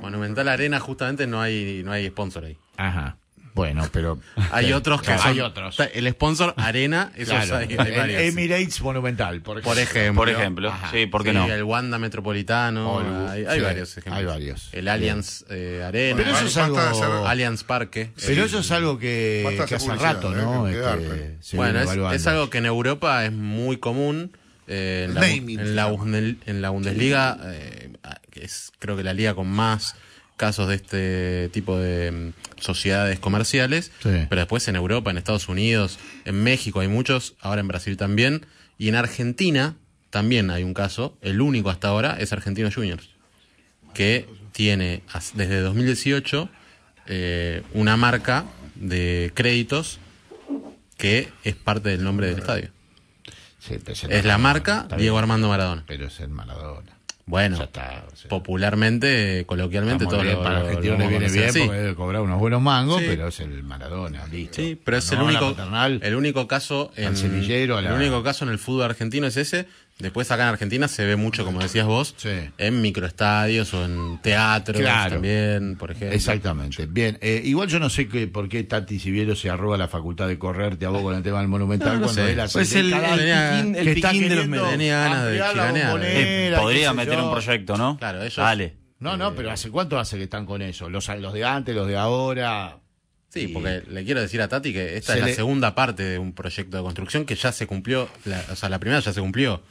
Monumental Arena justamente no hay, no hay sponsor ahí. Ajá. Bueno, pero hay otros que hay otros. El sponsor Arena, eso hay, varios, Emirates Monumental, por ejemplo. Por ejemplo, sí, ¿por qué no? El Wanda Metropolitano, hay, varios ejemplos. Hay varios. El Allianz eh, Arena, pero eso es algo, Allianz Parque. Pero eso es algo que, que hace rato, eh, ¿no? bueno, es, algo que en Europa es muy común. Eh, en, la, Bundesliga eh, es creo que la liga con más casos de este tipo de mm, sociedades comerciales, pero después en Europa, en Estados Unidos, en México hay muchos, ahora en Brasil también, y en Argentina también hay un caso, el único hasta ahora es Argentino Juniors, que tiene desde 2018 eh, una marca de créditos que es parte del nombre del estadio. es, la marca Diego Armando Maradona. Pero es el Maradona. Bueno, popularmente, coloquialmente, todo lo, para viene bien porque cobrar unos buenos mangos, pero es el Maradona, listo. Sí, pero es el único, el único caso en el único caso en el fútbol argentino es ese Después acá en Argentina se ve mucho, como decías vos, en microestadios o en teatros también, por ejemplo. Exactamente. Bien, eh, igual yo no sé qué por qué Tati Siviero se arroba la facultad de correr, a abogo con el tema del monumental cuando pues él hace el, el, de los medios. ¿eh? Eh, podría meter un proyecto, ¿no? Claro, ellos. Vale. No, no, pero ¿hace cuánto hace que están con eso? Los, los de antes, los de ahora. Sí, porque le quiero decir a Tati que esta es la segunda parte de un proyecto de construcción que ya se cumplió, o sea, la primera ya se cumplió.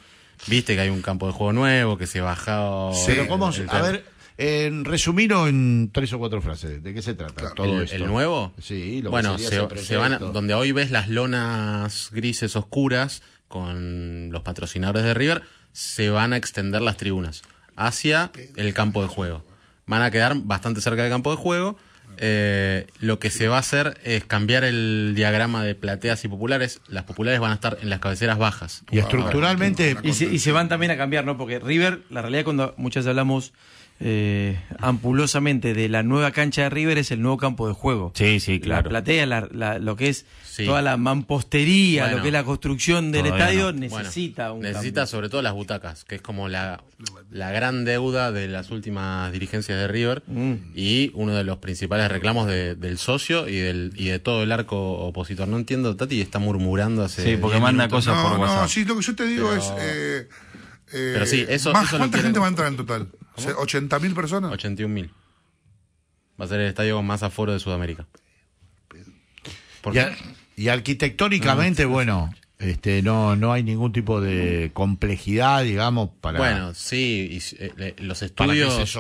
Viste que hay un campo de juego nuevo, que se ha bajado a ver, en en tres o cuatro frases, ¿de qué se trata todo esto? ¿El nuevo? Sí, lo Bueno, se van donde hoy ves las lonas grises oscuras con los patrocinadores de River, se van a extender las tribunas hacia el campo de juego. Van a quedar bastante cerca del campo de juego eh, lo que se va a hacer es cambiar el diagrama de plateas y populares. Las populares van a estar en las cabeceras bajas. Y estructuralmente. Y se, van también a cambiar, ¿no? Porque River, la realidad, cuando muchas hablamos. Eh, ampulosamente de la nueva cancha de River es el nuevo campo de juego. Sí, sí, claro. La platea, lo que es toda la mampostería, lo que es la construcción del estadio, necesita un Necesita sobre todo las butacas, que es como la, gran deuda de las últimas dirigencias de River mm. y uno de los principales reclamos del socio y, del, y de todo el arco opositor. No entiendo, Tati está murmurando hace. Sí, porque manda cosas no, por WhatsApp. No, sí, lo que yo te digo es. Pero eh, eh, sí, eso. ¿Cuánta gente va a entrar en total? ¿80.000 personas? 81.000. Va a ser el estadio más aforo de Sudamérica. Y, arquitectónicamente, mm. bueno, este, no, no hay ningún tipo de complejidad, digamos, para. Bueno, sí, los estudios,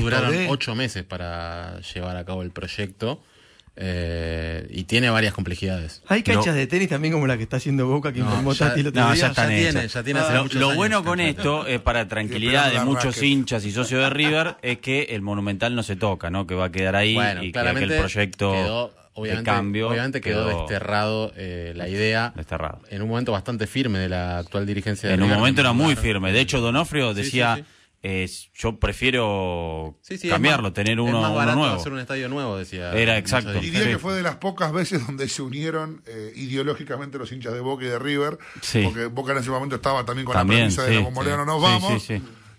duraron ocho meses para llevar a cabo el proyecto. Eh, y tiene varias complejidades. Hay canchas de tenis también como la que está haciendo Boca que no, informó Ya, ya tiene, lo, bueno con esto, eh, para tranquilidad de muchos hinchas y socios de River, es que el Monumental no se toca, ¿no? Que va a quedar ahí y que el proyecto... Obviamente, cambio, obviamente quedó, desterrado eh, la idea. Desterrado. En un momento bastante firme de la actual dirigencia de En un momento era muy firme. De hecho, Donofrio decía. Eh, yo prefiero cambiarlo, tener uno, Hacer un estadio nuevo, decía. Era exacto. Y Diría que fue de las pocas veces donde se unieron eh, ideológicamente los hinchas de Boca y de River, porque Boca en ese momento estaba también con la premisa de la Leano nos vamos,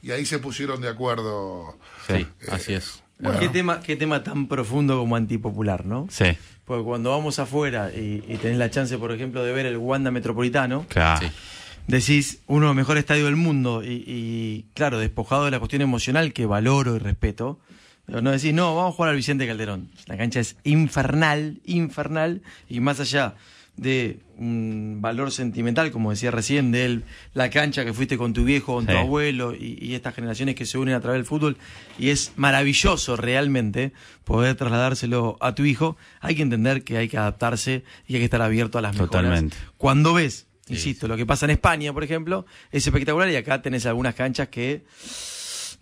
y ahí se pusieron de acuerdo. Sí, así es. ¿Qué, tema, ¿Qué tema tan profundo como antipopular, no? Sí. Porque cuando vamos afuera y, tenés la chance, por ejemplo, de ver el Wanda Metropolitano, decís, uno de los mejores estadios del mundo, y, claro, despojado de la cuestión emocional que valoro y respeto, pero no decís, no, vamos a jugar al Vicente Calderón. La cancha es infernal, infernal, y más allá de un valor sentimental, como decía recién, de la cancha que fuiste con tu viejo, con tu abuelo y, estas generaciones que se unen a través del fútbol. Y es maravilloso realmente poder trasladárselo a tu hijo. Hay que entender que hay que adaptarse y hay que estar abierto a las Totalmente. Cuando ves, insisto, lo que pasa en España, por ejemplo, es espectacular y acá tenés algunas canchas que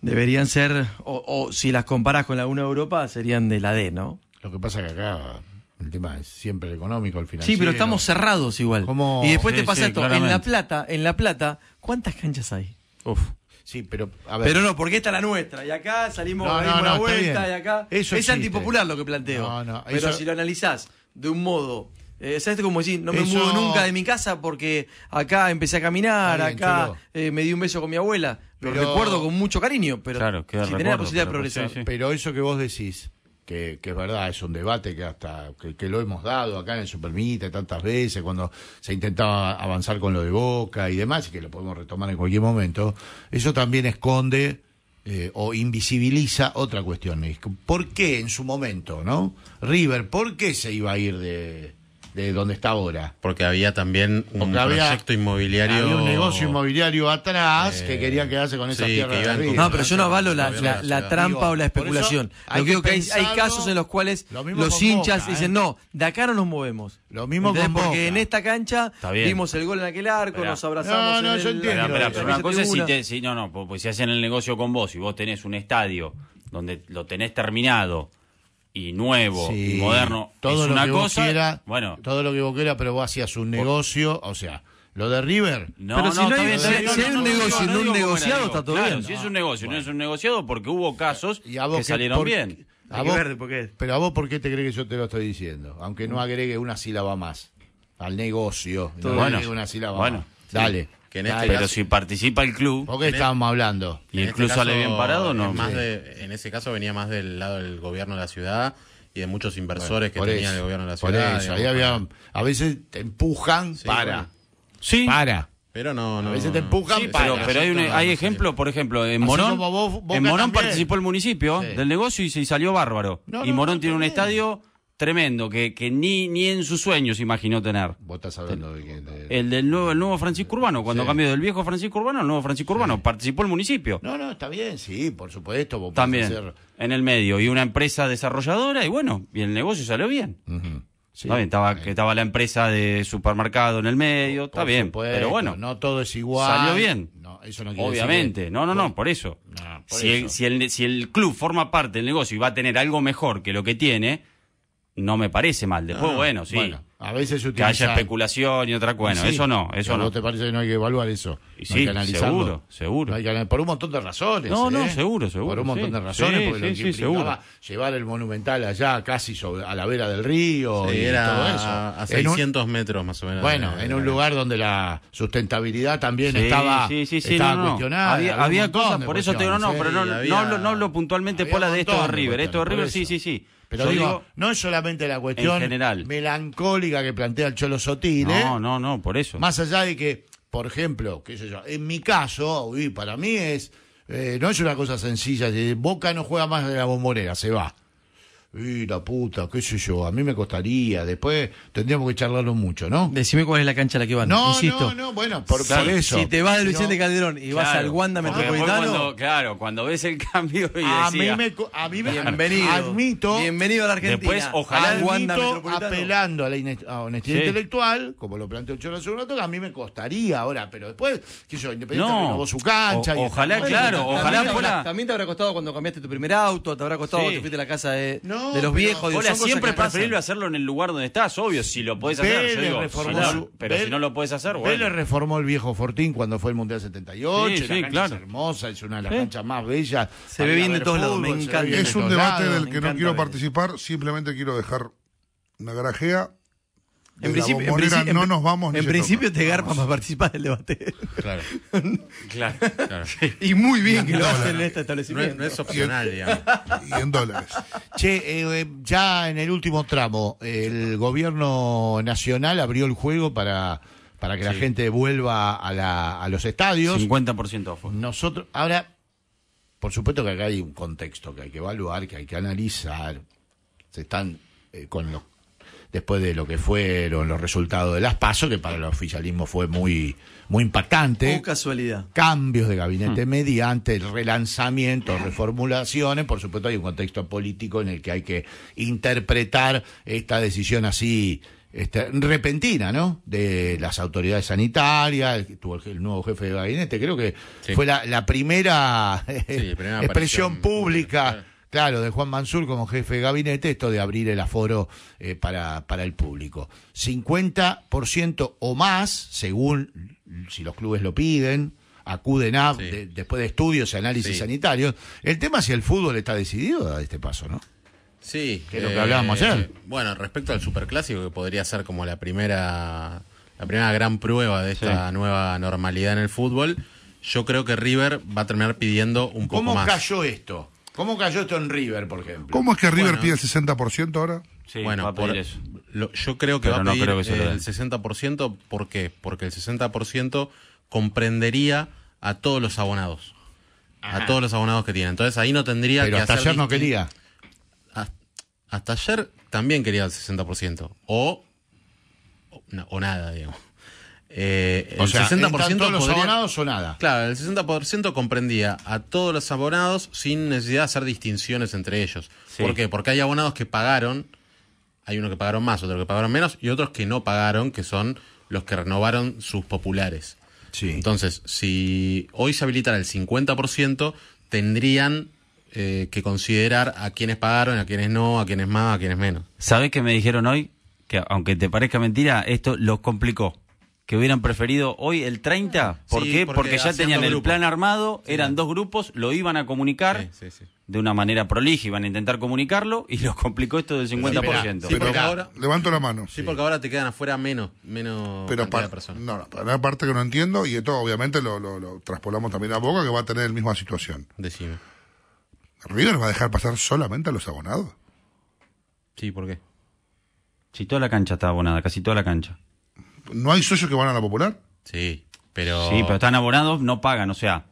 deberían ser, o, si las comparas con alguna de Europa, serían de la D, ¿no? Lo que pasa que acá el tema es siempre el económico, al final Sí, pero estamos cerrados igual. Y después te pasa esto. En La Plata, en La Plata, ¿cuántas canchas hay? Uf. Sí, pero Pero no, porque esta es la nuestra. Y acá salimos No, vuelta y acá. es antipopular lo que planteo. Pero si lo analizás de un modo. ¿Sabés eh, ¿Sabes como decir? No me mudo nunca de mi casa porque acá empecé a caminar, acá eh, me di un beso con mi abuela. Lo recuerdo con mucho cariño, pero si la posibilidad de progresar. pero eso que vos decís que, es verdad, es un debate que hasta que, lo hemos dado acá en el Supermite tantas veces, cuando se intentaba avanzar con lo de Boca y demás, y que lo podemos retomar en cualquier momento, eso también esconde eh, o invisibiliza otra cuestión. ¿Por qué en su momento, no? River, ¿por qué se iba a ir de, de donde está ahora. Porque había también un proyecto inmobiliario. Había un negocio inmobiliario atrás que eh, quería quedarse con esa no, pero yo no avalo la, trampa o la especulación. hay, casos en los cuales los hinchas dicen, ¿eh? no, de acá no nos movemos. Lo mismo con Porque en esta cancha vimos el gol en aquel arco, nos abrazamos. No, no, yo entiendo. una cosa si, no, no, pues si hacen el negocio con vos y vos tenés un estadio donde lo tenés terminado y nuevo y moderno todo lo una que cosa. bueno, todo lo que vos quieras, pero vos hacías un negocio, o sea. Lo de River. No, pero si no, es un negocio, un negociado, está todo claro, bien. Si es un negocio, no es un negociado, porque hubo casos ¿Y a vos que, salieron bien. A Pero a vos, ¿por qué te crees que yo te lo estoy diciendo? Aunque no agregue una sílaba más al negocio. no agregue una sílaba más. Dale. Este pero si participa el club. ¿Por estábamos hablando? ¿Y el este club sale bien parado no? Más en ese caso venía más del lado del gobierno de la ciudad y de muchos inversores que tenía el gobierno de la ciudad. ahí había, a veces te empujan para. Sí. Para. Pero no, no. A veces te empujan para. Pero, hay, ejemplos, ejemplo, por ejemplo, en Morón, en Morón participó el municipio del negocio y, se salió bárbaro. y Morón tiene un estadio tremendo que, ni, ni en sus sueños imaginó tener. Vos estás hablando de, El del nuevo, el nuevo Francisco Urbano, cuando cambió del viejo Francisco Urbano al nuevo Francisco Urbano, participó el municipio. No, no, está bien, sí, por supuesto. Vos También, en el medio, y una empresa desarrolladora, y bueno, y el negocio salió bien. está bien, estaba, que eh. estaba la empresa de supermercado en el medio, está bien, pero bueno. No todo es igual. Salió bien. No, eso no Obviamente, no, no, no, por eso. si, El, si, el, si el club forma parte del negocio y va a tener algo mejor que lo que tiene, no me parece mal. Después, ah, bueno, sí. a veces Que haya especulación y otra bueno, eso no, eso no. te parece que no hay que evaluar eso? sí, que seguro, seguro. por un montón de razones. No, no, ¿eh? seguro, seguro. Por un montón de razones, porque lo que llevar el monumental allá, casi a la vera del río y era todo eso. A 600 metros más o menos. Bueno, en un lugar donde la sustentabilidad también estaba, cuestionada. Había, cosas, por eso te digo, no, pero no, hablo puntualmente por la de estos River. Esto de River, sí, sí, sí pero digo, no es solamente la cuestión melancólica que plantea el Cholo Sotil. No, no, no, por eso. Más allá de que, por ejemplo, qué sé yo, en mi caso, para mí es, eh, no es una cosa sencilla, Boca no juega más de la bombonera, se va y la puta, qué sé yo, a mí me costaría, después tendríamos que charlarlo mucho, ¿no? Decime cuál es la cancha a la que van, no, No, no, bueno, por, eso. Si te vas de Vicente Calderón y vas al Wanda Metropolitano... claro, cuando ves el cambio y a mí me, a mí bienvenido, admito... Bienvenido a la Argentina. Después, ojalá... apelando a la honestidad intelectual, como lo planteó chorro hace un rato, a mí me costaría ahora, pero después, qué sé yo, Independiente no. su cancha... ojalá, claro, ojalá fuera... También te habrá costado cuando cambiaste tu primer auto, te habrá costado cuando te fuiste a la casa de de los viejos. Hola, siempre preferible hacerlo en el lugar donde estás, obvio. Si lo puedes hacer, yo digo, pero si no lo puedes hacer, bueno. le reformó el viejo Fortín cuando fue el Mundial 78. Sí, claro. es hermosa, es una de las canchas más bellas. Se ve bien de todos lados, Es un debate del que no quiero participar, simplemente quiero dejar una garajea en principio, no nos vamos. En principio te garpa para participar del debate. Claro. claro, Y muy bien que lo hacen en este establecimiento. No es, opcional, digamos. Y en dólares. Che, eh, ya en el último tramo, el gobierno nacional abrió el juego para para que la gente vuelva a, los estadios. 50% Nosotros, ahora, por supuesto que acá hay un contexto que hay que evaluar, que hay que analizar. Se están eh, con los después de lo que fueron los resultados de las PASO, que para el oficialismo fue muy, muy impactante. Oh, casualidad. Cambios de gabinete mm. mediante mediante relanzamiento, reformulaciones. Por supuesto, hay un contexto político en el que hay que interpretar esta decisión así. Este, repentina, ¿no? De las autoridades sanitarias, tuvo el, nuevo jefe de gabinete, creo que fue la, primera expresión pública claro, de Juan Mansur como jefe de gabinete, esto de abrir el aforo eh, para, para el público. 50% o más, según si los clubes lo piden, acuden a, después de estudios y análisis sanitarios. El tema es si el fútbol está decidido a este paso, ¿no? Sí. Que es lo que eh, hablábamos ayer. Bueno, respecto al superclásico, que podría ser como la primera, la primera gran prueba de esta nueva normalidad en el fútbol, yo creo que River va a terminar pidiendo un poco más. ¿Cómo cayó esto? ¿Cómo cayó esto en River, por ejemplo? ¿Cómo es que River pide el 60% ahora? bueno, yo creo que va a pedir eh, el 60%. ¿Por qué? Porque el 60% comprendería a todos los abonados. A todos los abonados que tiene. Entonces ahí no tendría Pero que hasta ayer no quería. Hasta, ayer también quería el 60%. o, o nada, digamos. Eh, el sea, 60% están todos los abonados o nada. Claro, el 60% comprendía a todos los abonados sin necesidad de hacer distinciones entre ellos. ¿Por qué? Porque hay abonados que pagaron, hay uno que pagaron más, otro que pagaron menos, y otros que no pagaron, que son los que renovaron sus populares. Sí. Entonces, si hoy se habilitara el 50%, tendrían eh, que considerar a quienes pagaron, a quienes no, a quienes más, a quienes menos. ¿Sabes qué me dijeron hoy? Que aunque te parezca mentira, esto los complicó que hubieran preferido hoy el 30. Ah. ¿Por qué? Porque, ya tenían el plan armado, eran dos grupos, lo iban a comunicar de una manera prolija, iban a intentar comunicarlo y los complicó esto del 50%. ahora, levanto la mano. Sí, porque ahora te quedan afuera menos, menos pero para, personas. No, la parte que no entiendo, y esto obviamente lo, lo, traspolamos también a Boca, que va a tener la misma situación. Decime. ¿River va a dejar pasar solamente a los abonados? Sí, ¿por qué? Si toda la cancha está abonada, casi toda la cancha. ¿No hay socios que van a la popular? Sí, pero. Sí, pero están abonados, no pagan, o sea.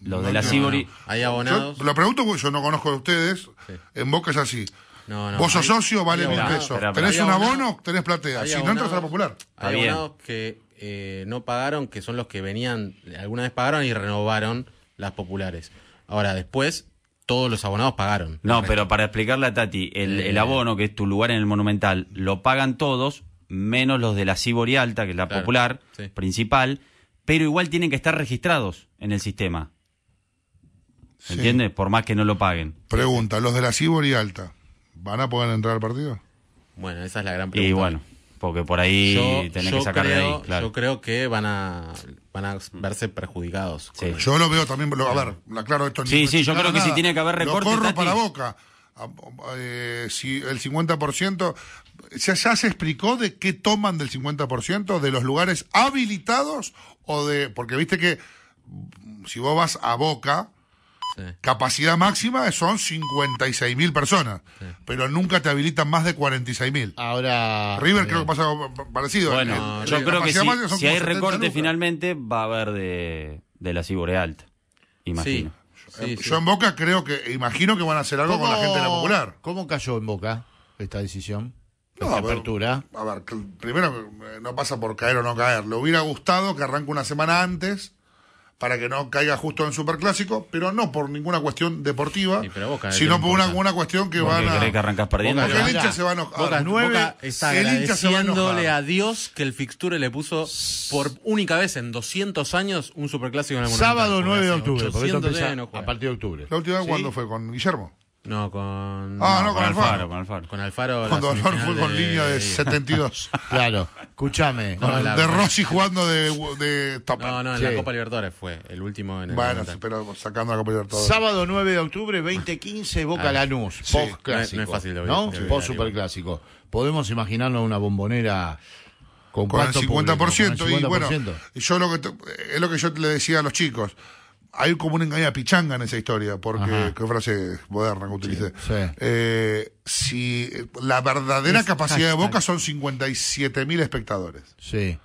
Los de la Sibori... Hay abonados. lo pregunto porque yo no conozco a ustedes. En Boca es así. No, Vos sos socio, vale un peso. tenés un abono, tenés platea. Si no, entras a la popular. Hay abonados que eh, no pagaron, que son los que venían, alguna vez pagaron y renovaron las populares. Ahora, después, todos los abonados pagaron. No, pero para explicarle a Tati, el, eh. abono, que es tu lugar en el Monumental, lo pagan todos, menos los de la y Alta, que es la popular principal, pero igual tienen que estar registrados en el sistema. ¿Entiendes? Por más que no lo paguen. Pregunta, ¿los de la y Alta van a poder entrar al partido? Bueno, esa es la gran pregunta. Y bueno, porque por ahí yo, que sacar de ahí, claro. Yo creo que van a, a verse perjudicados. Yo lo veo también, a ver, aclaro esto. Sí, sí, yo creo que si tiene que haber recortes. Lo corro para boca. Ah, eh, si el 50% ya, se explicó de qué toman del 50% de los lugares habilitados o de. Porque viste que mm, si vos vas a Boca, capacidad máxima son 56 mil personas, pero nunca te habilitan más de 46 mil. Ahora. River eh, creo que pasa parecido. Bueno, eh, yo eh, creo que si, hay recorte finalmente va a haber de, la Cibore alta, imagino. yo en Boca creo que, imagino que van a hacer algo con la gente de la popular. ¿Cómo cayó en Boca esta decisión? No, apertura. A ver, primero eh, no pasa por caer o no caer. Le hubiera gustado que arranque una semana antes para que no caiga justo en Superclásico, pero no por ninguna cuestión deportiva, sino por una, cuestión que van a... que arrancas perdiendo? el hincha se va a Boca, está a Dios que el fixture le puso por única vez en 200 años un Superclásico en el Sábado 9 de octubre, a partir de octubre. ¿La última vez fue? ¿Con Guillermo? No, con. Ah, no, con, con Alfaro, Con Alfaro. Cuando Alfaro fue con línea de 72. claro. Escúchame. de Rossi jugando de, de top. No, no, en la Copa Libertadores fue. El último en el. Bueno, pero sacando la Copa Libertadores. Sábado 9 de octubre, 2015, Boca ah, Lanús. Post clásico. No, no, es fácil de ¿No? De Post clásico. Podemos imaginarnos una bombonera. Con, con el 50%, 50%. y bueno, yo lo que es lo que yo le decía a los chicos, hay como una engaña pichanga en esa historia, porque, qué frase moderna que utilicé. Sí, eh, si la verdadera capacidad de Boca son 57 mil espectadores. Sí.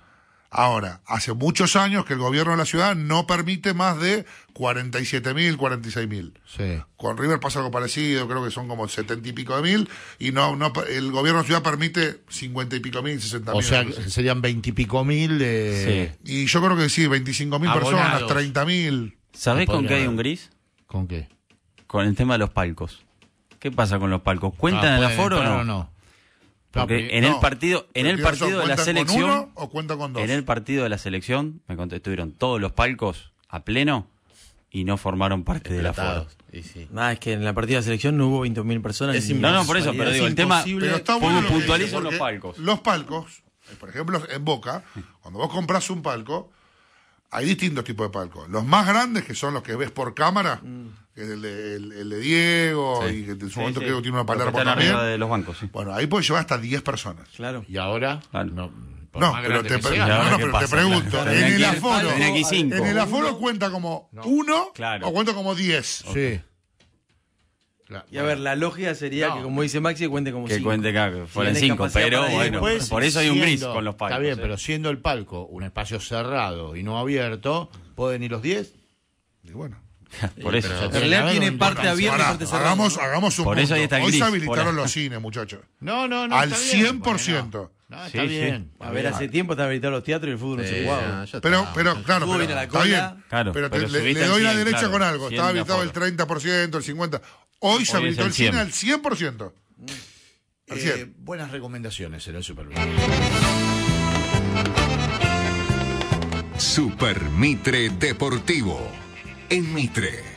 Ahora, hace muchos años que el gobierno de la ciudad no permite más de 47.000, 46.000. Sí. Con River pasa algo parecido, creo que son como 70 y pico de mil, y no, el gobierno de la ciudad permite 50 y pico mil, 60 mil. O sea, serían 20 y pico mil de... Sí. Y yo creo que sí, mil personas, 30.000. ¿Sabés con qué hay un gris? ¿Con qué? Con el tema de los palcos. ¿Qué pasa con los palcos? ¿Cuentan ah, en el aforo o no? Porque en el partido, en el partido de la selección. Con uno, o con dos? En el partido de la selección, me contestaron todos los palcos a pleno y no formaron parte del aforo. Sí. Nada, es que en la partida de selección no hubo 20.000 personas. no, no, por eso, pero digo, el tema. Pero puntualizo los palcos. Los palcos, eh, por ejemplo, en Boca, cuando vos compras un palco hay distintos tipos de palcos. Los más grandes, que son los que ves por cámara, mm. el, el, el, de Diego, y que en su momento Diego tiene una por también. De los bancos, Bueno, ahí puede llevar hasta 10 personas. Claro. Y ahora, no. pero, te, pregunto, en el aforo, en el aforo cuenta como uno o cuenta como 10. Sí y a ver, la lógica sería que, como dice Maxi, cuente como que Cuente, que fueran cinco, pero bueno, después, por eso hay un gris con los palcos. Está bien, eh. pero siendo el palco un espacio cerrado y no abierto, ¿pueden ir los diez Y bueno. por eso. Pero, pero tiene parte abierta y parte cerrada. Hagamos, hagamos un por Eso Hoy se habilitaron los cines, muchachos. No, no, no. Al 100%. Bien, está bien. A ver, hace tiempo estaba habilitado los teatros y el fútbol no se jugaba. pero, pero, claro, está bien. pero, le, doy la derecha con algo. Estaba habilitado el 30%, el 50%. Hoy se ha habilitó el cine al 100%. Mm. Eh, buenas recomendaciones en el Super Mitre. Super Mitre Deportivo. En Mitre